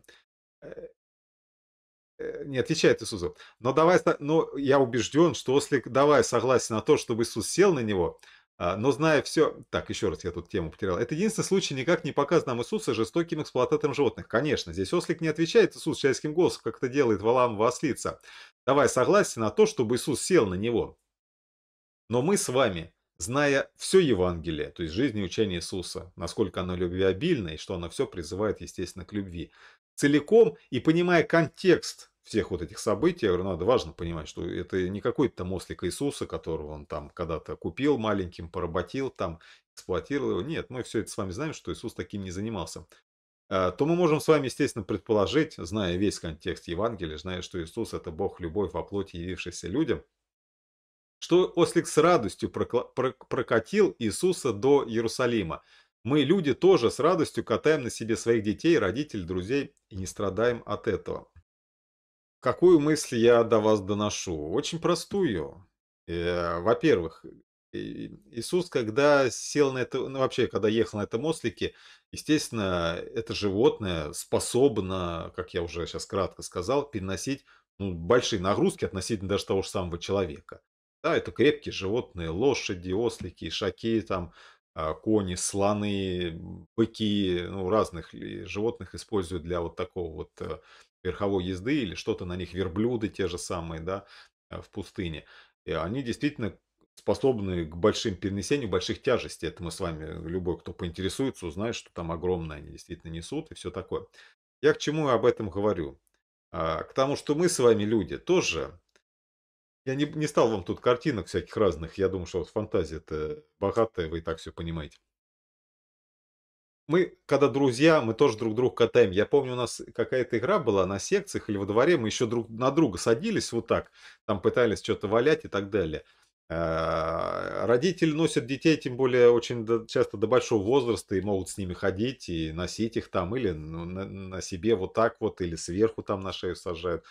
Э, не отвечает Иисусу, Но, давай, но ну, я убежден, что если давай согласие на то, чтобы Иисус сел на него, а, но зная все... Так, еще раз я тут тему потерял. Это единственный случай, никак не показан нам Иисуса жестоким эксплуататором животных. Конечно, здесь ослик не отвечает Иисус человеческим голосом, как это делает Валамова ослица. Давай согласие на то, чтобы Иисус сел на него. Но мы с вами, зная все Евангелие, то есть жизнь и учение Иисуса, насколько оно любвеобильно и что оно все призывает, естественно, к любви, целиком и понимая контекст всех вот этих событий, я говорю, «Ну, надо важно понимать, что это не какой-то там ослик Иисуса, которого он там когда-то купил маленьким, поработил там, эксплуатировал его. Нет, мы все это с вами знаем, что Иисус таким не занимался. А, то мы можем с вами, естественно, предположить, зная весь контекст Евангелия, зная, что Иисус – это Бог любовь во плоти, явившийся людям, что ослик с радостью прокатил Иисуса до Иерусалима. Мы, люди, тоже с радостью катаем на себе своих детей, родителей, друзей и не страдаем от этого. Какую мысль я до вас доношу? Очень простую. Э, во-первых, Иисус, когда сел на это, ну вообще, когда ехал на этом ослике, естественно, это животное способно, как я уже сейчас кратко сказал, переносить ну, большие нагрузки относительно даже того же самого человека. Да, это крепкие животные, лошади, ослики, шаки, там, а, кони, слоны, быки, ну, разных животных используют для вот такого вот э, верховой езды или что-то на них, верблюды те же самые, да, э, в пустыне. И они действительно способны к большим перенесению больших тяжестей. Это мы с вами, любой, кто поинтересуется, узнает, что там огромное они действительно несут и все такое. Я к чему об этом говорю? А, к тому, что мы с вами люди тоже... Я не, не стал вам тут картинок всяких разных, я думаю, что вот фантазия-то богатая, вы и так все понимаете мы, когда друзья, мы тоже друг друга катаем. Я помню, у нас какая-то игра была на секциях или во дворе, мы еще друг на друга садились вот так, там пытались что-то валять и так далее. А, родители носят детей, тем более очень часто до большого возраста, и могут с ними ходить и носить их там, или ну, на, себе вот так вот, или сверху там на шею сажают.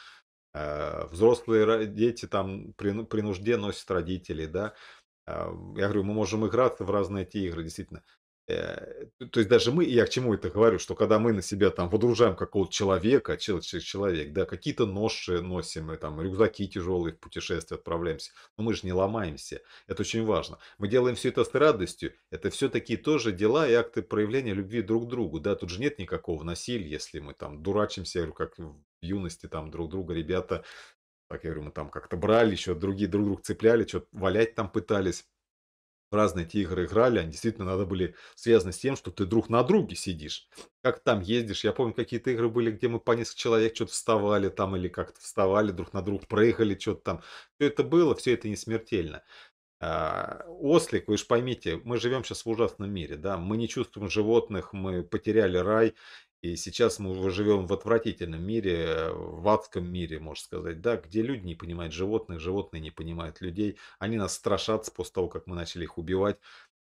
А, взрослые дети там при, нужде носят родителей, да. А, я говорю, мы можем играть в разные эти игры, действительно. Э, то есть даже мы, я к чему это говорю, что когда мы на себя там водружаем какого-то человека, человек, человек, да, какие-то ноши носим, мы там рюкзаки тяжелые в путешествие отправляемся, но мы же не ломаемся, это очень важно. Мы делаем все это с радостью, это все такие тоже дела и акты проявления любви друг к другу, да, тут же нет никакого насилия, если мы там дурачимся, я говорю, как в юности там друг друга ребята, так я говорю, мы там как-то брали еще, другие друг друга цепляли, что-то валять там пытались разные эти игры играли, они действительно надо были связаны с тем, что ты друг на друге сидишь. Как там ездишь, я помню, какие-то игры были, где мы по несколько человек что-то вставали там, или как-то вставали друг на друг, проехали что-то там. Все это было, все это не смертельно. А, ослик, вы же поймите, мы живем сейчас в ужасном мире, да, мы не чувствуем животных, мы потеряли рай, и сейчас мы живем в отвратительном мире, в адском мире, можно сказать, да, где люди не понимают животных, животные не понимают людей. Они нас страшатся после того, как мы начали их убивать.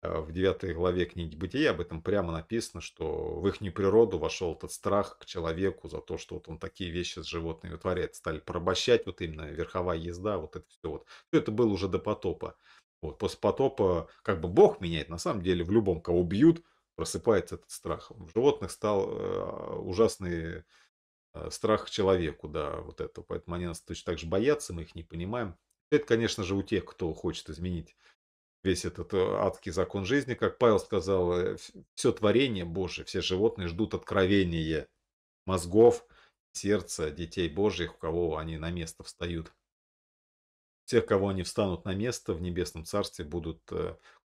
Э, в 9 главе книги Бытия об этом прямо написано, что в их природу вошел этот страх к человеку за то, что вот он такие вещи с животными вытворяет. Стали порабощать, вот именно верховая езда, вот это все. Вот. Все это было уже до потопа. Вот, после потопа как бы Бог меняет, на самом деле в любом, кого бьют, просыпается этот страх. в животных стал э, ужасный э, страх к человеку, да, вот это. Поэтому они нас точно так же боятся, мы их не понимаем. Это, конечно же, у тех, кто хочет изменить весь этот э, адский закон жизни. Как Павел сказал, все творение Божие, все животные ждут откровения мозгов, сердца детей Божьих, у кого они на место встают. Всех, кого они встанут на место в Небесном Царстве, будут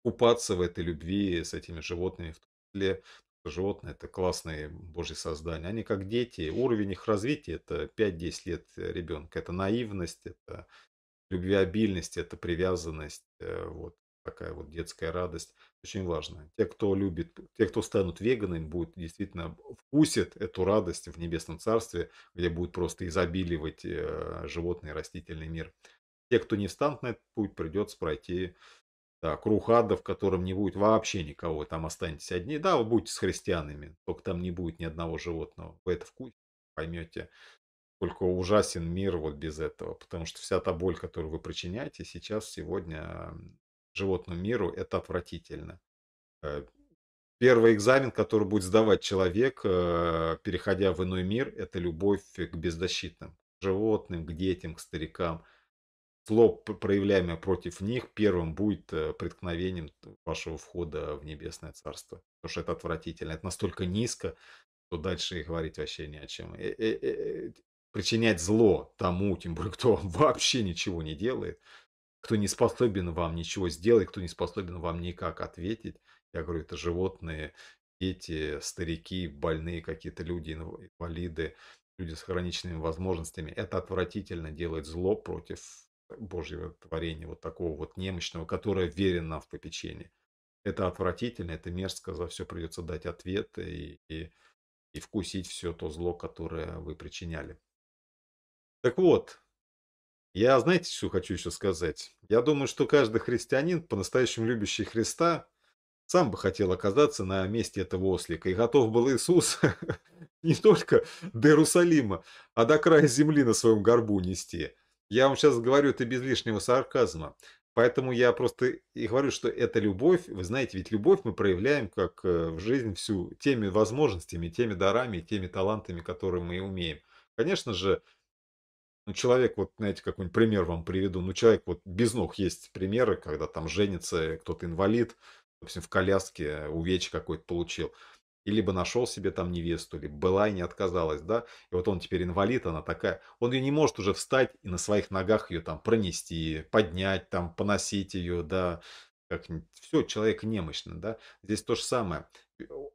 купаться в этой любви с этими животными в числе животные это классные божьи создания. Они как дети. Уровень их развития это 5-10 лет э, ребенка. Это наивность, это любвеобильность, это привязанность. Э, вот такая вот детская радость. Очень важно. Те, кто любит, те, кто станут веганами, будут действительно вкусят эту радость в Небесном Царстве, где будет просто изобиливать э, животный и растительный мир. Те, кто не встанут на этот путь, придется пройти да, круг ада, в котором не будет вообще никого, там останетесь одни. Да, вы будете с христианами, только там не будет ни одного животного. Вы это вкус поймете, сколько ужасен мир вот без этого. Потому что вся та боль, которую вы причиняете сейчас, сегодня животному миру, это отвратительно. Э, первый экзамен, который будет сдавать человек, э, переходя в иной мир, это любовь к беззащитным, к животным, к детям, к старикам – зло, проявляемое против них, первым будет э, преткновением вашего входа в небесное царство. Потому что это отвратительно. Это настолько низко, что дальше и говорить вообще не о чем. Э -э -э, э Причинять зло тому, тем более, кто вообще ничего не делает, кто не способен вам ничего сделать, кто не способен вам никак ответить. Я говорю, это животные, дети, старики, больные какие-то люди, инвалиды, люди с ограниченными возможностями. Это отвратительно делать зло против Божьего творения, вот такого вот немощного, которое верено в попечении. Это отвратительно, это мерзко, за все придется дать ответ и, и, и вкусить все то зло, которое вы причиняли. Так вот, я, знаете, что хочу еще сказать? Я думаю, что каждый христианин, по-настоящему любящий Христа, сам бы хотел оказаться на месте этого ослика. И готов был Иисус не только до Иерусалима, а до края земли на своем горбу нести. Я вам сейчас говорю это без лишнего сарказма. Поэтому я просто и говорю, что это любовь. Вы знаете, ведь любовь мы проявляем как э, в жизнь всю теми возможностями, теми дарами, теми талантами, которые мы умеем. Конечно же, ну, человек, вот, знаете, какой-нибудь пример вам приведу. Ну, человек вот без ног есть примеры, когда там женится э, кто-то инвалид, допустим, в коляске э, увечь какой-то получил. И либо нашел себе там невесту, либо была и не отказалась, да. И вот он теперь инвалид, она такая. Он ее не может уже встать и на своих ногах ее там пронести, поднять, там поносить ее, да. Как, все, человек немощный, да. Здесь то же самое.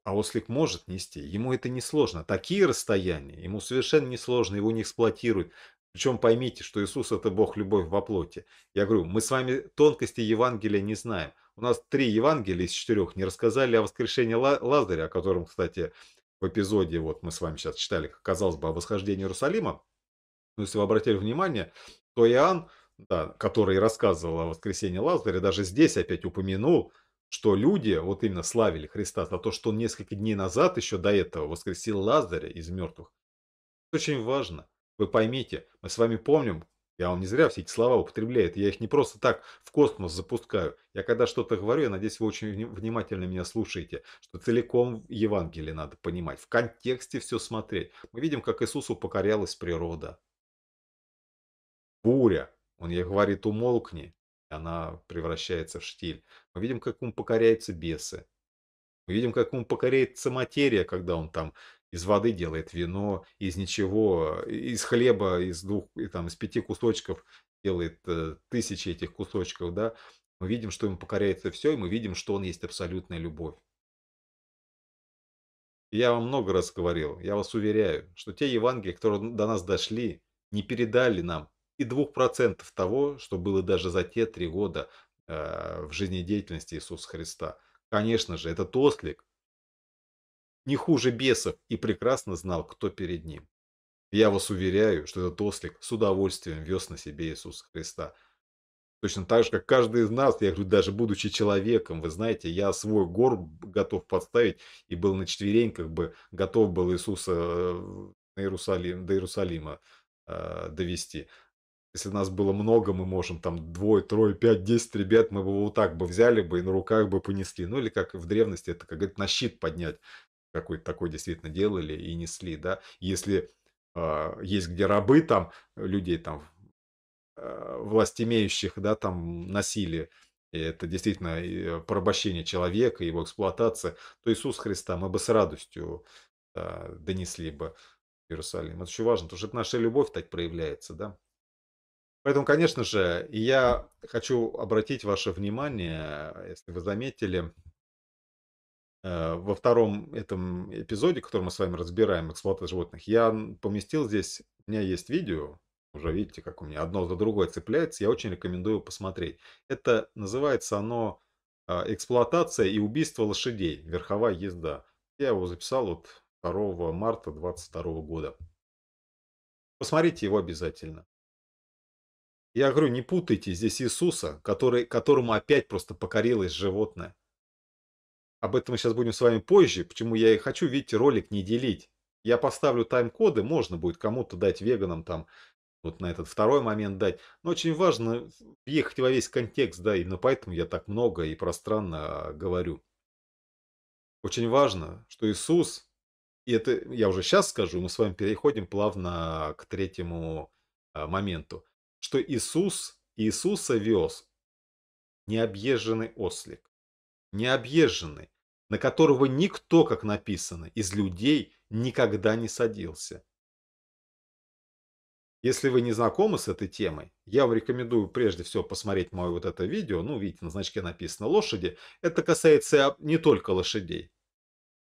А ослик может нести, ему это не сложно. Такие расстояния ему совершенно не сложно, его не эксплуатируют. Причем поймите, что Иисус – это Бог любовь во плоти. Я говорю, мы с вами тонкости Евангелия не знаем. У нас три Евангелия из четырех не рассказали о воскрешении Лазаря, о котором, кстати, в эпизоде, вот мы с вами сейчас читали, казалось бы, о восхождении Иерусалима. Но если вы обратили внимание, то Иоанн, да, который рассказывал о воскресении Лазаря, даже здесь опять упомянул, что люди вот именно славили Христа за то, что он несколько дней назад еще до этого воскресил Лазаря из мертвых. Это очень важно – вы поймите, мы с вами помним, я вам не зря все эти слова употребляю, я их не просто так в космос запускаю. Я когда что-то говорю, я надеюсь, вы очень внимательно меня слушаете, что целиком Евангелие надо понимать, в контексте все смотреть. Мы видим, как Иисусу покорялась природа. Буря, он ей говорит, умолкни, она превращается в штиль. Мы видим, как ему покоряются бесы. Мы видим, как ему покоряется материя, когда он там из воды делает вино, из ничего, из хлеба, из двух, там, из пяти кусочков делает э, тысячи этих кусочков, да, мы видим, что ему покоряется все, и мы видим, что он есть абсолютная любовь. Я вам много раз говорил, я вас уверяю, что те Евангелия, которые до нас дошли, не передали нам и двух процентов того, что было даже за те три года э, в жизнедеятельности Иисуса Христа. Конечно же, этот ослик, не хуже бесов и прекрасно знал, кто перед ним. Я вас уверяю, что этот ослик с удовольствием вез на себе Иисуса Христа. Точно так же, как каждый из нас, я говорю, даже будучи человеком, вы знаете, я свой горб готов подставить и был на четвереньках бы, готов был Иисуса э, на Иерусалим, до Иерусалима э, довести. Если нас было много, мы можем там двое, трое, пять, десять ребят, мы бы вот так бы взяли бы и на руках бы понесли. Ну или как в древности, это как говорят на щит поднять какой-то такой действительно делали и несли, да. Если э, есть где рабы там, людей там, э, власть имеющих, да, там носили, это действительно э, порабощение человека, его эксплуатация, то Иисус Христа мы бы с радостью да, донесли бы в Иерусалим. Это очень важно, потому что это наша любовь так проявляется, да. Поэтому, конечно же, я хочу обратить ваше внимание, если вы заметили, Э, во втором этом эпизоде, который мы с вами разбираем, эксплуатация животных, я поместил здесь, у меня есть видео, уже видите, как у меня одно за другое цепляется, я очень рекомендую посмотреть. Это называется оно а, «Эксплуатация и убийство лошадей. Верховая езда». Я его записал вот 2 марта 2022 года. Посмотрите его обязательно. Я говорю, не путайте здесь Иисуса, который, которому опять просто покорилось животное. Об этом мы сейчас будем с вами позже, почему я и хочу, видите, ролик не делить. Я поставлю тайм-коды, можно будет кому-то дать веганам там, вот на этот второй момент дать. Но очень важно ехать во весь контекст, да, именно поэтому я так много и пространно говорю. Очень важно, что Иисус, и это я уже сейчас скажу, мы с вами переходим плавно к третьему а, моменту, что Иисус Иисуса вез необъезженный ослик необъезженный, на которого никто, как написано, из людей никогда не садился. Если вы не знакомы с этой темой, я вам рекомендую прежде всего посмотреть мое вот это видео. Ну, видите, на значке написано «лошади». Это касается не только лошадей.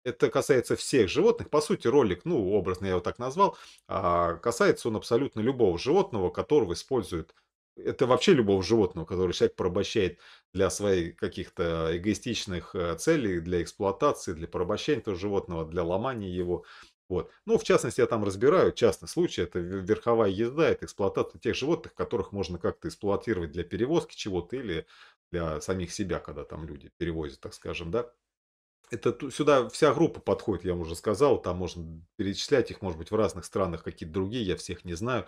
Это касается всех животных. По сути, ролик, ну, образно я его так назвал, а, касается он абсолютно любого животного, которого используют это вообще любого животного, которое человек порабощает для своих каких-то эгоистичных э, целей, для эксплуатации, для порабощения этого животного, для ломания его. Вот. Ну, в частности, я там разбираю частный случай, это верховая езда, это эксплуатация тех животных, которых можно как-то эксплуатировать для перевозки чего-то или для самих себя, когда там люди перевозят, так скажем, да. Это сюда вся группа подходит, я уже сказал, там можно перечислять их, может быть, в разных странах какие-то другие, я всех не знаю.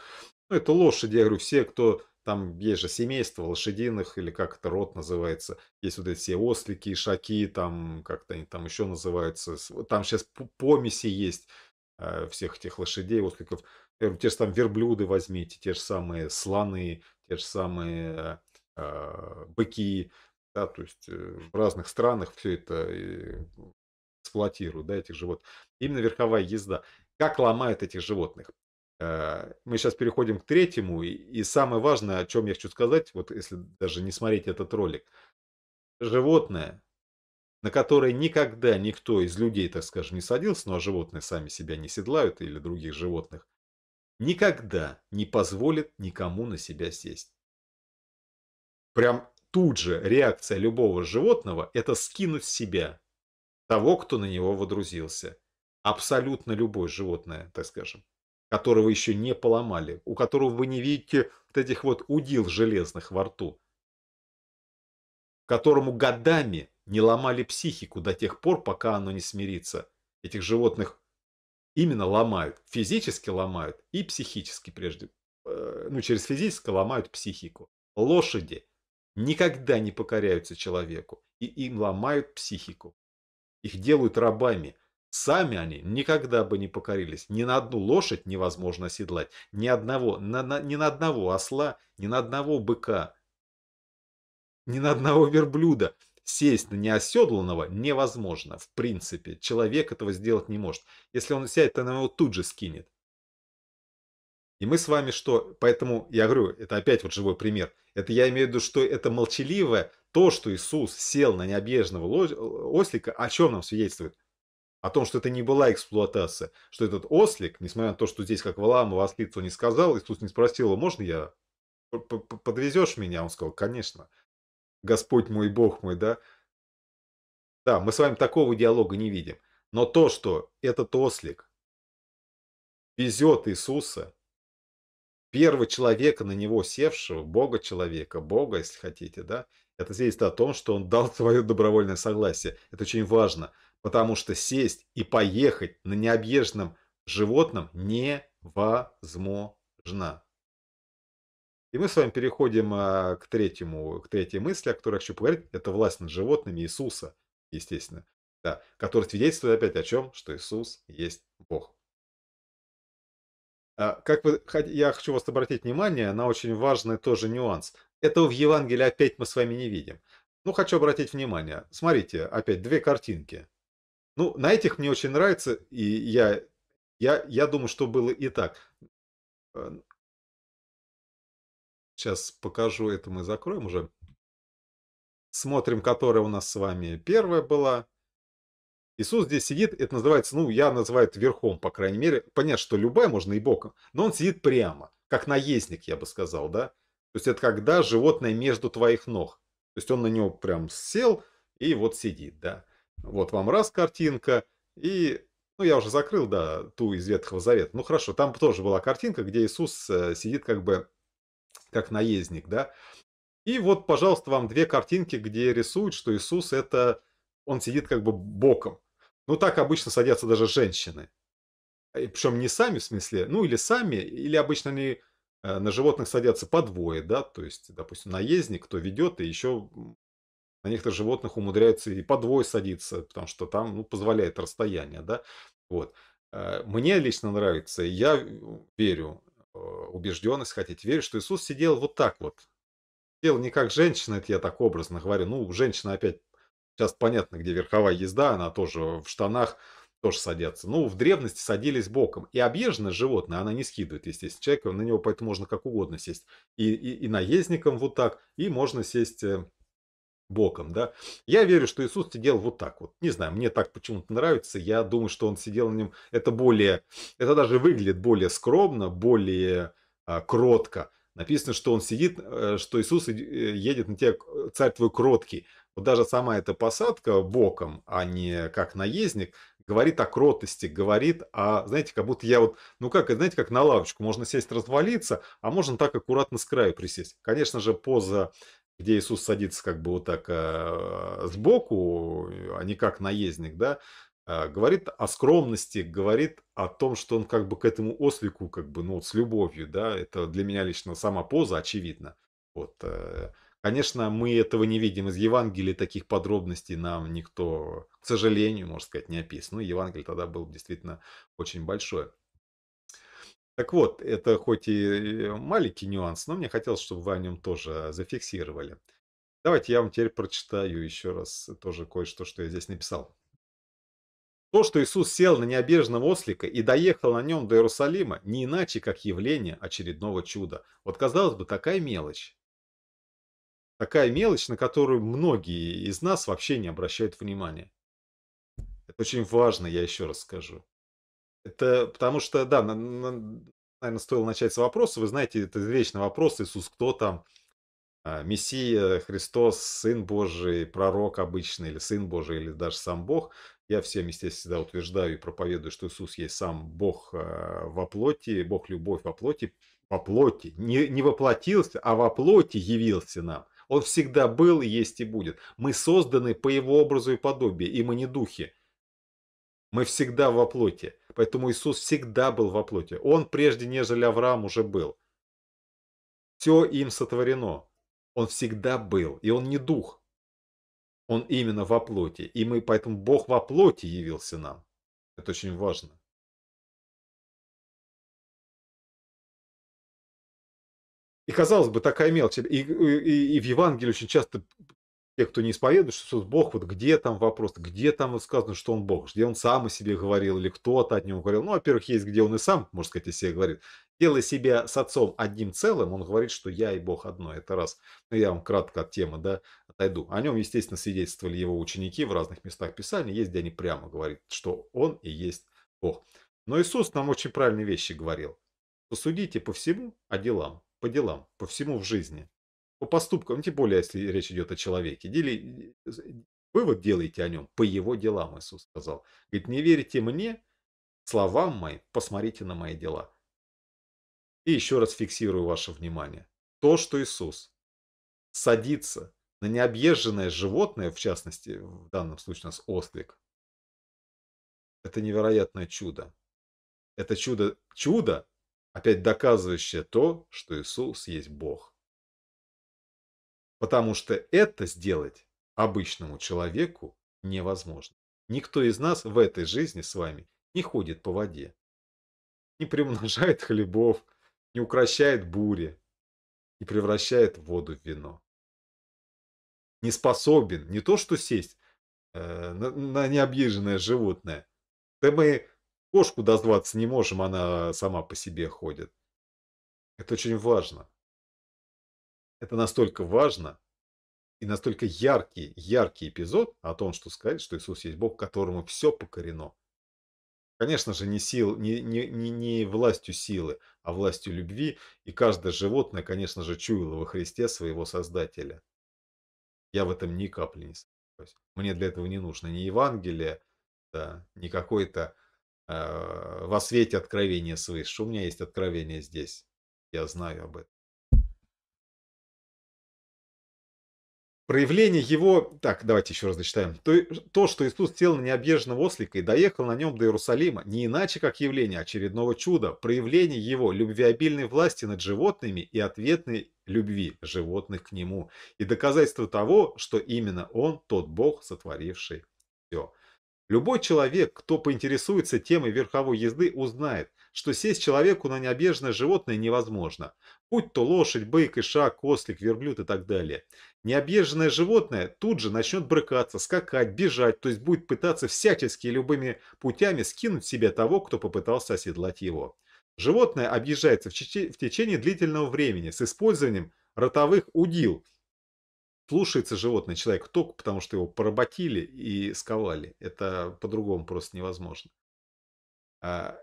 Но ну, это лошади, я говорю, все, кто там есть же семейство лошадиных, или как это род называется. Есть вот эти все ослики, шаки, там как-то они там еще называются. Там сейчас помеси есть э, всех этих лошадей, осликов. Э, те же там верблюды возьмите, те же самые слоны, те же самые э, быки. Да, то есть э, в разных странах все это эксплуатируют, да, этих животных. Именно верховая езда. Как ломают этих животных? Э, мы сейчас переходим к третьему, и самое важное, о чем я хочу сказать, вот если даже не смотреть этот ролик, животное, на которое никогда никто из людей, так скажем, не садился, ну а животные сами себя не седлают или других животных, никогда не позволит никому на себя сесть. Прям тут же реакция любого животного – это скинуть с себя того, кто на него водрузился. Абсолютно любое животное, так скажем которого еще не поломали, у которого вы не видите вот этих вот удил железных во рту, которому годами не ломали психику до тех пор, пока оно не смирится. Этих животных именно ломают, физически ломают и психически прежде, э, ну через физическое ломают психику. Лошади никогда не покоряются человеку, и им ломают психику. Их делают рабами – Сами они никогда бы не покорились. Ни на одну лошадь невозможно оседлать, ни, одного, на, на, ни на одного осла, ни на одного быка, ни на одного верблюда. Сесть на неоседланного невозможно, в принципе. Человек этого сделать не может. Если он сядет, то он его тут же скинет. И мы с вами что? Поэтому я говорю, это опять вот живой пример. Это я имею в виду, что это молчаливое, то, что Иисус сел на необъезженного э, ослика, о чем нам свидетельствует? о том, что это не была эксплуатация, что этот ослик, несмотря на то, что здесь как Валааму ослицу не сказал, Иисус не спросил его, можно я, подвезешь меня? Он сказал, конечно, Господь мой, Бог мой, да? Да, мы с вами такого диалога не видим. Но то, что этот ослик везет Иисуса, первого человека на него севшего, Бога человека, Бога, если хотите, да, это здесь о том, что он дал свое добровольное согласие. Это очень важно – потому что сесть и поехать на необъезженном животном невозможно. И мы с вами переходим а, к, третьему, к третьей мысли, о которой я хочу поговорить. Это власть над животными Иисуса, естественно, да, который свидетельствует опять о чем, что Иисус есть Бог. А, как вы, я хочу вас обратить внимание на очень важный тоже нюанс. Этого в Евангелии опять мы с вами не видим. Но ну, хочу обратить внимание. Смотрите, опять две картинки. Ну, на этих мне очень нравится, и я, я, я думаю, что было и так. Сейчас эм. покажу, это мы закроем уже. Смотрим, которая у нас с вами первая была. Иисус здесь сидит, это называется, ну, я называю это верхом, по крайней мере. Понятно, что любая, можно и боком, но он сидит прямо, как наездник, я бы сказал, да? То есть это когда животное между твоих ног. То есть он на него прям сел и вот сидит, да? Вот вам раз картинка, и... Ну, я уже закрыл, да, ту из Ветхого Завета. Ну, хорошо, там тоже была картинка, где Иисус э, сидит как бы как наездник, да. И вот, пожалуйста, вам две картинки, где рисуют, что Иисус это... Он сидит как бы боком. Ну, так обычно садятся даже женщины. Причем не сами, в смысле, ну, или сами, или обычно они э, на животных садятся по двое, да, то есть, допустим, наездник, кто ведет, и еще на некоторых животных умудряется и подвой садиться, потому что там ну, позволяет расстояние. Да? Вот. Э, мне лично нравится, я верю, э, убежденность хотите, верю, что Иисус сидел вот так вот. Сидел не как женщина, это я так образно говорю. Ну, женщина опять, сейчас понятно, где верховая езда, она тоже в штанах, тоже садятся. Ну, в древности садились боком. И объезженное животное, она не скидывает, естественно, человека, на него поэтому можно как угодно сесть. И, и, и наездником вот так, и можно сесть э, боком, да. Я верю, что Иисус сидел вот так вот. Не знаю, мне так почему-то нравится. Я думаю, что он сидел на нем. Это более, это даже выглядит более скромно, более а, кротко. Написано, что он сидит, э, что Иисус э, едет на тебя, э, царь твой кроткий. Вот даже сама эта посадка боком, а не как наездник, говорит о кротости, говорит о, знаете, как будто я вот, ну как, знаете, как на лавочку, можно сесть развалиться, а можно так аккуратно с краю присесть. Конечно же, поза где Иисус садится как бы вот так а, э, сбоку, а не как наездник, да, э, говорит о скромности, говорит о том, что он как бы к этому ослику как бы, ну, вот с любовью, да, это для меня лично сама поза, очевидна. Вот, э, конечно, мы этого не видим из Евангелия, таких подробностей нам никто, к сожалению, можно сказать, не описывает. Ну, Евангелие тогда было действительно очень большое. Так вот, это хоть и э, маленький нюанс, но мне хотелось, чтобы вы о нем тоже зафиксировали. Давайте я вам теперь прочитаю еще раз тоже кое-что, что я здесь написал. То, что Иисус сел на необежного ослика и доехал на нем до Иерусалима, не иначе, как явление очередного чуда. Вот, казалось бы, такая мелочь. Такая мелочь, на которую многие из нас вообще не обращают внимания. Это очень важно, я еще раз скажу. Это потому что, да, на, на, наверное, стоило начать с вопроса. Вы знаете, это вечный вопрос, Иисус кто там? А, Мессия, Христос, Сын Божий, пророк обычный, или Сын Божий, или даже сам Бог. Я всем, естественно, всегда утверждаю и проповедую, что Иисус есть сам Бог а, во плоти, Бог любовь во плоти, во плоти, не, не воплотился, а во плоти явился нам. Он всегда был, есть и будет. Мы созданы по его образу и подобию, и мы не духи. Мы всегда во плоти. Поэтому Иисус всегда был во плоти. Он, прежде нежели Авраам, уже был. Все им сотворено. Он всегда был. И он не дух. Он именно во плоти. И мы, поэтому Бог во плоти явился нам. Это очень важно. И казалось бы, такая мелочь. И, и, и в Евангелии очень часто те, кто не исповедует, что Бог, вот где там вопрос, где там вот сказано, что он Бог, где он сам о себе говорил или кто-то от него говорил. Ну, во-первых, есть, где он и сам, можно сказать, о себе говорит. Делая себя с отцом одним целым, он говорит, что я и Бог одно. Это раз. Ну, я вам кратко от темы, да, отойду. О нем, естественно, свидетельствовали его ученики в разных местах Писания. Есть, где они прямо говорят, что он и есть Бог. Но Иисус нам очень правильные вещи говорил. Посудите по всему, а делам, по делам, по всему в жизни по поступкам, ну, тем более, если речь идет о человеке. Дели, э, э, вывод делайте о нем по его делам, Иисус сказал. Говорит, не верите мне, словам моим, посмотрите на мои дела. И еще раз фиксирую ваше внимание. То, что Иисус садится на необъезженное животное, в частности, в данном случае у нас ослик, это невероятное чудо. Это чудо, чудо, опять доказывающее то, что Иисус есть Бог потому что это сделать обычному человеку невозможно. Никто из нас в этой жизни с вами не ходит по воде, не примножает хлебов, не укращает бури и превращает воду в вино. Не способен не то что сесть э, на, на необъезженное животное, да мы кошку дозваться не можем, она сама по себе ходит. Это очень важно. Это настолько важно и настолько яркий, яркий эпизод о том, что сказать, что Иисус есть Бог, которому все покорено. Конечно же, не, сил, не, не, не, не властью силы, а властью любви, и каждое животное, конечно же, чуяло во Христе своего Создателя. Я в этом ни капли не сомневаюсь. Мне для этого не нужно ни Евангелие, да, ни какое-то э, во свете откровение свыше. У меня есть откровение здесь. Я знаю об этом. Проявление его, так, давайте еще раз дочитаем, то, то, что Иисус сел на необъезженного ослика и доехал на нем до Иерусалима, не иначе, как явление очередного чуда, проявление его любвеобильной власти над животными и ответной любви животных к нему, и доказательство того, что именно он тот Бог, сотворивший все. Любой человек, кто поинтересуется темой верховой езды, узнает – что сесть человеку на необъезженное животное невозможно. Будь то лошадь, бык, ишак, ослик, верблюд и так далее. Необъезженное животное тут же начнет брыкаться, скакать, бежать, то есть будет пытаться всячески любыми путями скинуть себе того, кто попытался оседлать его. Животное объезжается в, в течение длительного времени с использованием ротовых удил. Слушается животное человек только потому, что его поработили и сковали. Это по-другому просто невозможно. А,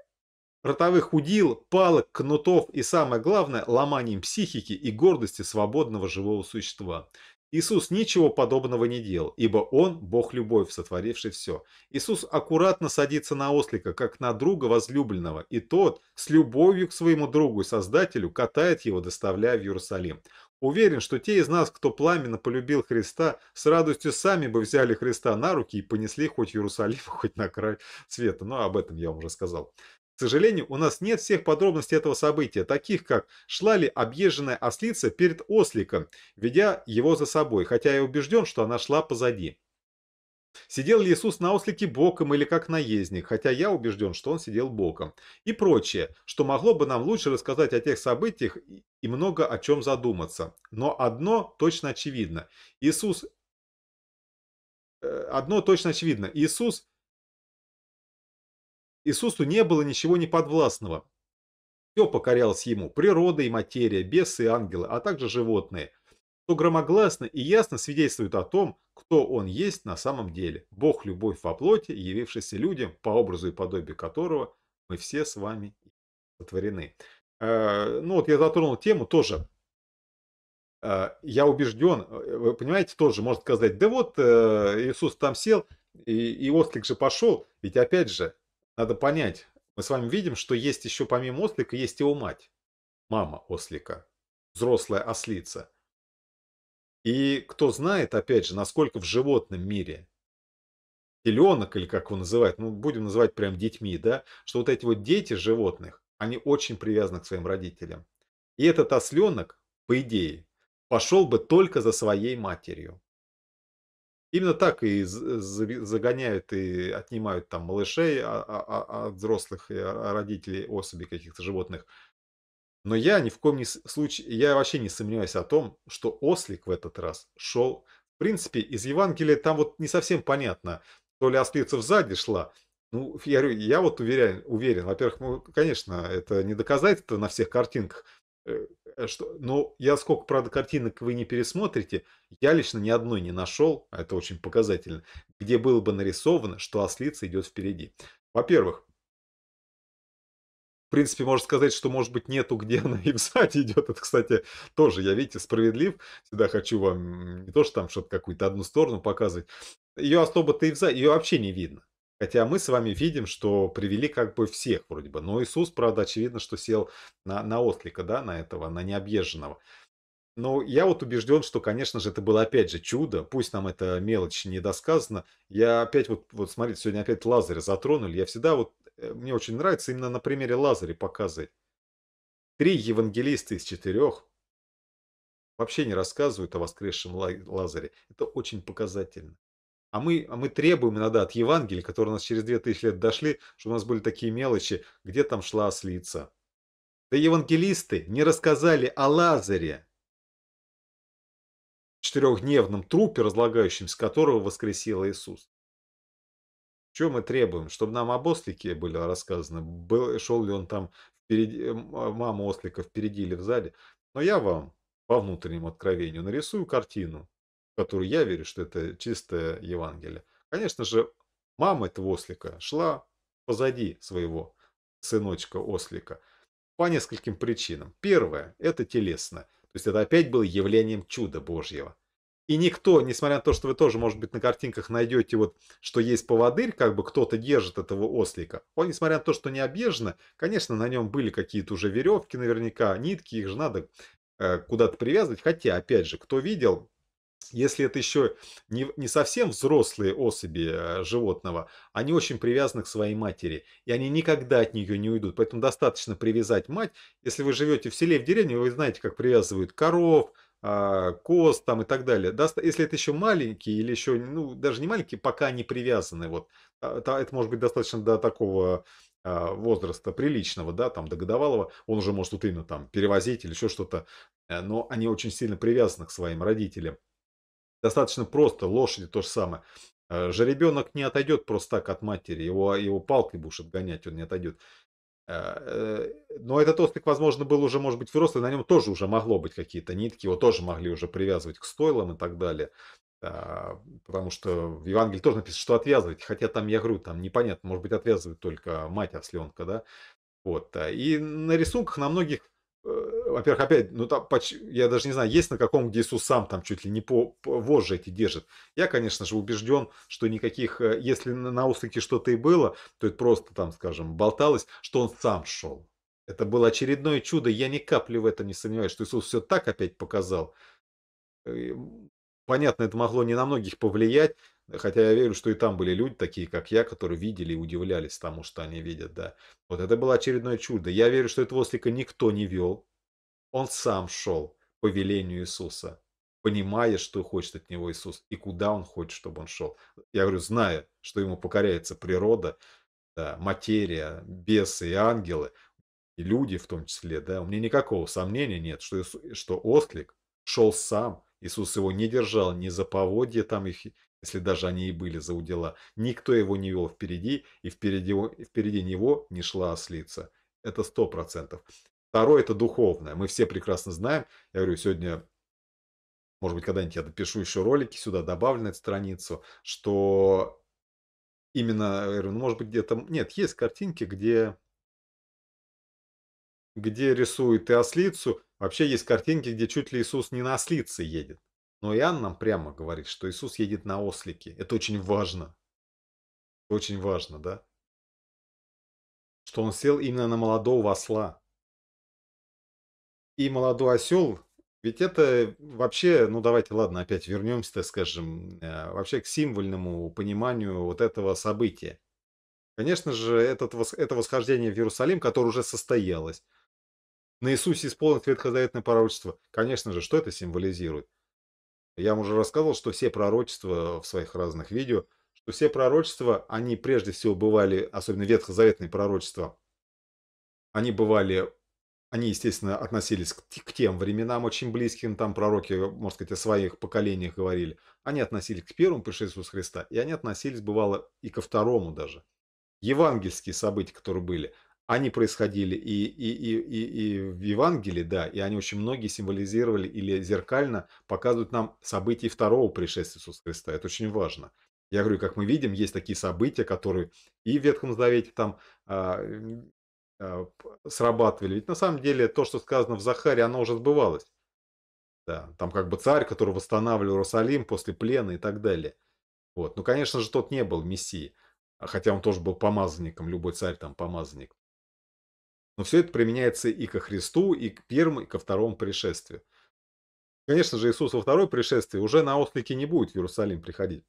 ротовых удил, палок, кнутов и, самое главное, ломанием психики и гордости свободного живого существа. Иисус ничего подобного не делал, ибо Он – Бог-любовь, сотворивший все. Иисус аккуратно садится на ослика, как на друга возлюбленного, и тот с любовью к своему другу и Создателю катает его, доставляя в Иерусалим. Уверен, что те из нас, кто пламенно полюбил Христа, с радостью сами бы взяли Христа на руки и понесли хоть в Иерусалим, хоть на край света. Но об этом я вам уже сказал. К сожалению, у нас нет всех подробностей этого события, таких как шла ли объезженная ослица перед осликом, ведя его за собой, хотя я убежден, что она шла позади. Сидел ли Иисус на ослике боком или как наездник, хотя я убежден, что он сидел боком. И прочее, что могло бы нам лучше рассказать о тех событиях и много о чем задуматься. Но одно точно очевидно. Иисус... Э, одно точно очевидно. Иисус Иисусу не было ничего неподвластного. Все покорялось ему – природа и материя, бесы и ангелы, а также животные, что громогласно и ясно свидетельствует о том, кто он есть на самом деле – Бог-любовь во плоти, явившийся людям, по образу и подобию которого мы все с вами сотворены. Э, ну вот я затронул тему тоже э, я убежден, э, вы понимаете, тоже может сказать, да вот Иисус там сел, и, и ослик же пошел, ведь опять же, надо понять, мы с вами видим, что есть еще помимо ослика, есть его мать, мама ослика, взрослая ослица. И кто знает, опять же, насколько в животном мире теленок, или как его называют, ну, будем называть прям детьми, да, что вот эти вот дети животных, они очень привязаны к своим родителям. И этот осленок, по идее, пошел бы только за своей матерью. Именно так и загоняют и отнимают там малышей а, а, а, от взрослых и родителей особей каких-то животных. Но я ни в коем не случае, я вообще не сомневаюсь о том, что ослик в этот раз шел. В принципе, из Евангелия там вот не совсем понятно, то ли ослица сзади шла. Ну, я, говорю, я вот уверен, уверен. Во-первых, ну, конечно, это не доказательство на всех картинках, Э, э, что, ну, я сколько, правда, картинок вы не пересмотрите, я лично ни одной не нашел, а это очень показательно, где было бы нарисовано, что ослица идет впереди. Во-первых, в принципе, можно сказать, что, может быть, нету, где она и сзади идет. Это, кстати, тоже, я, видите, справедлив. Всегда хочу вам не то, что там что-то какую-то одну сторону показывать. Ее особо-то и взади, ее вообще не видно. Хотя мы с вами видим, что привели как бы всех вроде бы. Но Иисус, правда, очевидно, что сел на, на ослика, да, на этого, на необъезженного. Но я вот убежден, что, конечно же, это было опять же чудо. Пусть нам это мелочь недосказано. Я опять вот, вот смотрите, сегодня опять Лазаря затронули. Я всегда вот, э, мне очень нравится именно на примере Лазаря показывать. Три евангелиста из четырех вообще не рассказывают о воскресшем Лазаре. Это очень показательно. А мы, а мы требуем иногда от Евангелия, которые у нас через 2000 лет дошли, что у нас были такие мелочи, где там шла ослица. Да евангелисты не рассказали о Лазаре, четырехдневном трупе, разлагающемся которого воскресил Иисус. Что мы требуем? Чтобы нам об ослике были рассказаны, был, шел ли он там впереди, э, а, мама ослика впереди или в сзади. Но я вам по внутреннему откровению нарисую картину которую я верю, что это чистое Евангелие. Конечно же, мама этого ослика шла позади своего сыночка ослика по нескольким причинам. Первое – это телесно. То есть это опять было явлением чуда Божьего. И никто, несмотря на то, что вы тоже, может быть, на картинках найдете, вот, что есть поводырь, как бы кто-то держит этого ослика, он, несмотря на то, что не объезжено, конечно, на нем были какие-то уже веревки наверняка, нитки, их же надо э, куда-то привязывать. Хотя, опять же, кто видел, если это еще не, не совсем взрослые особи э, животного, они очень привязаны к своей матери, и они никогда от нее не уйдут. Поэтому достаточно привязать мать. Если вы живете в селе, в деревне, вы знаете, как привязывают коров, а, коз там и так далее. Если это еще маленькие или еще, ну, даже не маленькие, пока они привязаны, вот, а, это может быть достаточно до такого а, возраста приличного, да, там, до годовалого, он уже может вот именно там перевозить или еще что-то, э, но они очень сильно привязаны к своим родителям достаточно просто, лошади то же самое. Э, Жеребенок не отойдет просто так от матери, его, его палкой будешь отгонять, он не отойдет. Э, э, но этот ослик, возможно, был уже, может быть, взрослый, на нем тоже уже могло быть какие-то нитки, его тоже могли уже привязывать к стойлам и так далее. А, потому что в Евангелии тоже написано, что отвязывать, хотя там, я говорю, там непонятно, может быть, отвязывает только мать осленка, да. Вот. И на рисунках на многих Э, во-первых, опять, ну там я даже не знаю, есть на каком, где Иисус сам там чуть ли не по, вожжи эти держит. Я, конечно же, убежден, что никаких, э, если на устыке что-то и было, то это просто там, скажем, болталось, что он сам шел. Это было очередное чудо, я ни капли в этом не сомневаюсь, что Иисус все так опять показал. Э, понятно, это могло не на многих повлиять, Хотя я верю, что и там были люди, такие как я, которые видели и удивлялись тому, что они видят, да. Вот это было очередное чудо. Я верю, что этого ослика никто не вел. Он сам шел по велению Иисуса, понимая, что хочет от него Иисус и куда он хочет, чтобы он шел. Я говорю, зная, что ему покоряется природа, да, материя, бесы и ангелы, и люди в том числе, да, у меня никакого сомнения нет, что, что ослик шел сам, Иисус его не держал ни за поводья там их, если даже они и были за удела, Никто его не вел впереди, и впереди, впереди него не шла ослица. Это сто процентов. Второе – это духовное. Мы все прекрасно знаем. Я говорю, сегодня, может быть, когда-нибудь я допишу еще ролики, сюда добавлю на эту страницу, что именно, я говорю, ну, может быть, где-то... Нет, есть картинки, где где рисует и ослицу. Вообще есть картинки, где чуть ли Иисус не на ослице едет. Но Иоанн нам прямо говорит, что Иисус едет на ослике. Это очень важно. Очень важно, да? Что он сел именно на молодого осла. И молодой осел, ведь это вообще, ну давайте, ладно, опять вернемся, так скажем, э, вообще к символьному пониманию вот этого события. Конечно же, этот, это восхождение в Иерусалим, которое уже состоялось. На Иисусе исполнит ветхозаветное пророчество. Конечно же, что это символизирует? Я вам уже рассказывал, что все пророчества в своих разных видео, что все пророчества, они прежде всего бывали, особенно ветхозаветные пророчества, они бывали, они, естественно, относились к, к тем временам очень близким, там пророки, можно сказать, о своих поколениях говорили. Они относились к первому пришествию Христа, и они относились, бывало, и ко второму даже. Евангельские события, которые были – они происходили и, и, и, и, и в Евангелии, да, и они очень многие символизировали или зеркально показывают нам события второго пришествия Иисуса Христа. Это очень важно. Я говорю, как мы видим, есть такие события, которые и в Ветхом Завете там а, а, срабатывали. Ведь на самом деле то, что сказано в Захаре, оно уже сбывалось. Да, там как бы царь, который восстанавливал Иерусалим после плена и так далее. Вот. Ну, конечно же, тот не был мессией, а хотя он тоже был помазанником, любой царь там помазанник. Но все это применяется и ко Христу, и к первому, и ко второму пришествию. Конечно же, Иисус во второе пришествие уже на ослике не будет в Иерусалим приходить.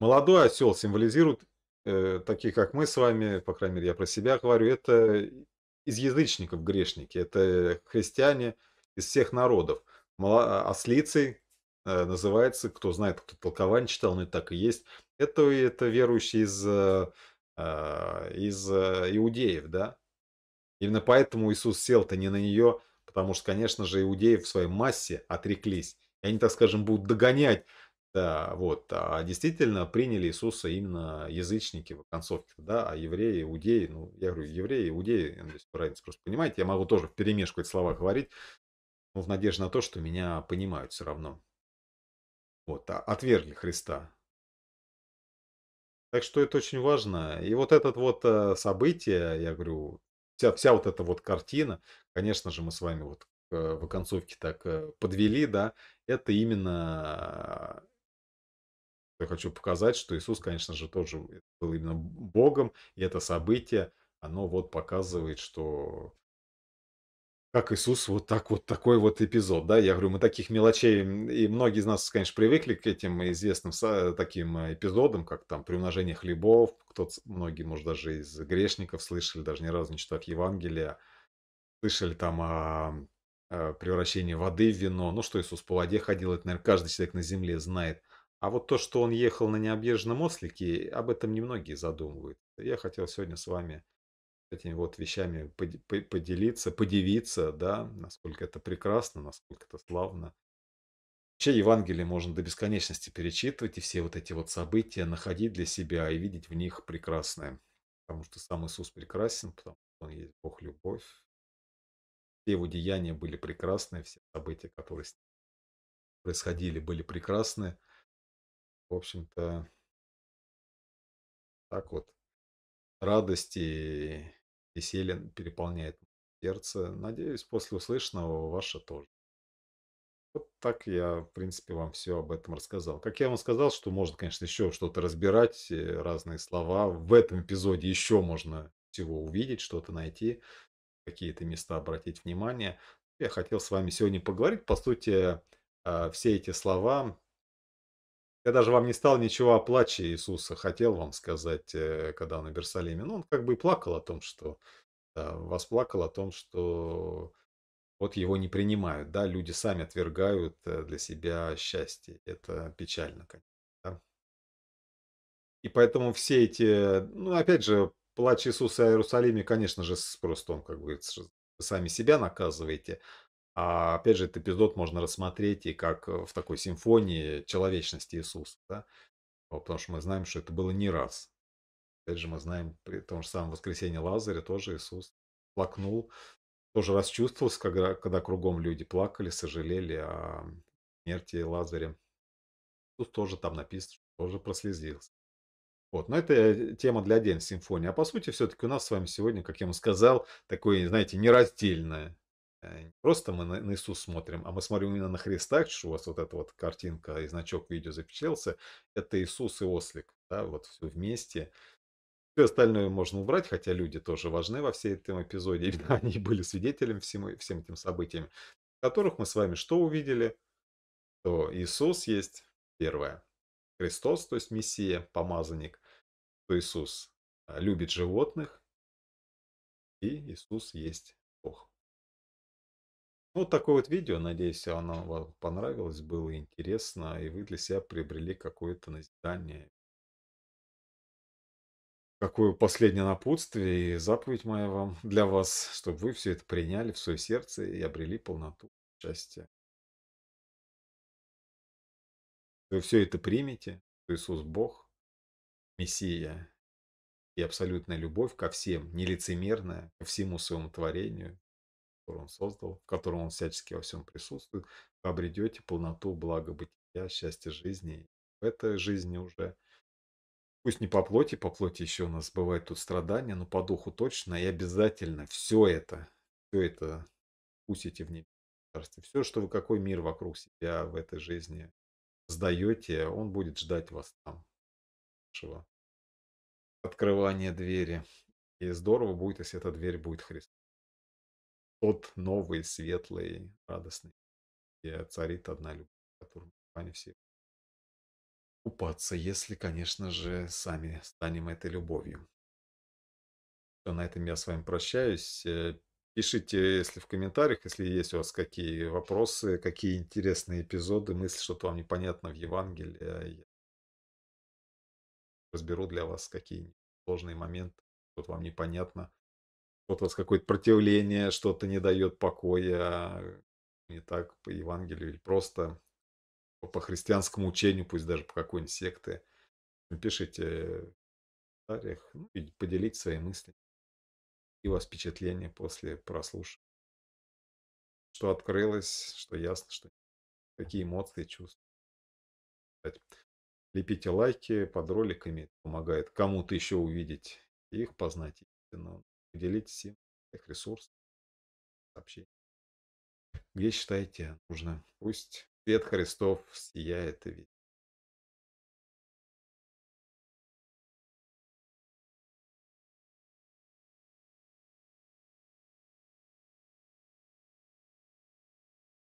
Молодой осел символизирует, э, такие как мы с вами, по крайней мере, я про себя говорю, это из язычников грешники, это христиане из всех народов. Мало, а, ослицей э, называется, кто знает, кто толкование читал, но это так и есть. Это, это верующие из, э, а, из э, иудеев, да, Именно поэтому Иисус сел-то не на нее, потому что, конечно же, иудеи в своей массе отреклись. И они, так скажем, будут догонять. Да, вот. А действительно приняли Иисуса именно язычники в концовке, да, а евреи, иудеи, ну, я говорю, евреи, иудеи, ну, здесь разница, просто понимаете, я могу тоже в перемешку эти слова говорить, ну, в надежде на то, что меня понимают все равно. Вот, а отвергли Христа. Так что это очень важно. И вот это вот э, событие, я говорю, вся, вся вот эта вот картина, конечно же, мы с вами вот э, в оконцовке так э, подвели, да, это именно э, я хочу показать, что Иисус, конечно же, тоже был именно Богом, и это событие, оно вот показывает, что как Иисус, вот так вот такой вот эпизод, да, я говорю, мы таких мелочей, и многие из нас, конечно, привыкли к этим известным таким э, эпизодам, как там приумножение хлебов, кто то многие, может, даже из грешников слышали, даже ни разу не читав Евангелия, слышали там о, о превращении воды в вино, ну что Иисус по воде ходил, это, наверное, каждый человек на земле знает, а вот то, что он ехал на необъезженном ослике, об этом немногие задумывают. Я хотел сегодня с вами этими вот вещами поделиться, подивиться, да, насколько это прекрасно, насколько это славно. Вообще Евангелие можно до бесконечности перечитывать и все вот эти вот события находить для себя и видеть в них прекрасное. Потому что сам Иисус прекрасен, потому что Он есть Бог любовь. Все его деяния были прекрасны, все события, которые с ним происходили, были прекрасны. В общем-то, так вот радости и веселье переполняет сердце. Надеюсь, после услышанного ваше тоже. Вот так я, в принципе, вам все об этом рассказал. Как я вам сказал, что можно, конечно, еще что-то разбирать, э, разные слова. В этом эпизоде еще можно всего увидеть, что-то найти, какие-то места обратить внимание. Я хотел с вами сегодня поговорить. По сути, а, все эти слова я даже вам не стал ничего о плаче Иисуса хотел вам сказать, э, когда он в Иерусалиме. Но ну, он как бы и плакал о том, что... Да, э, восплакал о том, что вот его не принимают, да, люди сами отвергают э, для себя счастье. Это печально, конечно. Да? И поэтому все эти, ну, опять же, плач Иисуса о Иерусалиме, конечно же, просто он, как бы вы сами себя наказываете, а опять же, этот эпизод можно рассмотреть и как э, в такой симфонии человечности Иисуса, да? потому что мы знаем, что это было не раз. Опять же, мы знаем, при том же самом воскресении Лазаря тоже Иисус плакнул, тоже расчувствовался, когда, когда кругом люди плакали, сожалели о смерти Лазаря. Тут тоже там написано, что тоже прослезился. Вот. Но это э, тема для отдельной симфонии. А по сути, все-таки у нас с вами сегодня, как я вам сказал, такое, знаете, нераздельное Э, просто мы на, Иисус смотрим, а мы смотрим именно на Христа, что у вас вот эта вот картинка и значок видео запечатлелся, это Иисус и ослик, да, вот все вместе. Все остальное можно убрать, хотя люди тоже важны во всей этом эпизоде, именно они были свидетелем всему всем этим событиям, в которых мы с вами что увидели? То Иисус есть первое, Христос, то есть Мессия, помазанник, то Иисус э, любит животных, и Иисус есть Бог. Ну, вот такое вот видео. Надеюсь, оно вам понравилось, было интересно, и вы для себя приобрели какое-то назидание. Какое последнее напутствие и заповедь моя вам для вас, чтобы вы все это приняли в свое сердце и обрели полноту счастья. Вы все это примете, что Иисус Бог, Мессия и абсолютная любовь ко всем, нелицемерная, ко всему своему творению, который он создал, в котором он всячески во всем присутствует, вы обретете полноту блага бытия, счастья жизни. В этой жизни уже, пусть не по плоти, по плоти еще у нас бывают тут страдания, но по духу точно и обязательно все это, все это вкусите в небе. Все, что вы, какой мир вокруг себя в этой жизни сдаете, он будет ждать вас там. Открывания двери. И здорово будет, если эта дверь будет Христос от новый, светлый, радостный, где царит одна любовь, которую мы все купаться, если, конечно же, сами станем этой любовью. На этом я с вами прощаюсь. Э, пишите, если в комментариях, если есть у вас какие вопросы, какие интересные эпизоды, мысли, что-то вам непонятно в Евангелии. Я разберу для вас какие сложные моменты, что-то вам непонятно. Вот то с какое-то противление, что-то не дает покоя, а, не так по Евангелию или просто по христианскому учению, пусть даже по какой-нибудь секты. Напишите в комментариях ну, и поделитесь свои мысли и у вас впечатления после прослушивания. Что открылось, что ясно, что какие эмоции, чувства. Лепите лайки под роликами, помогает кому-то еще увидеть их, познать истину уделить всем ресурсов, сообщений. Где считаете нужно? Пусть свет Христов сияет и видит.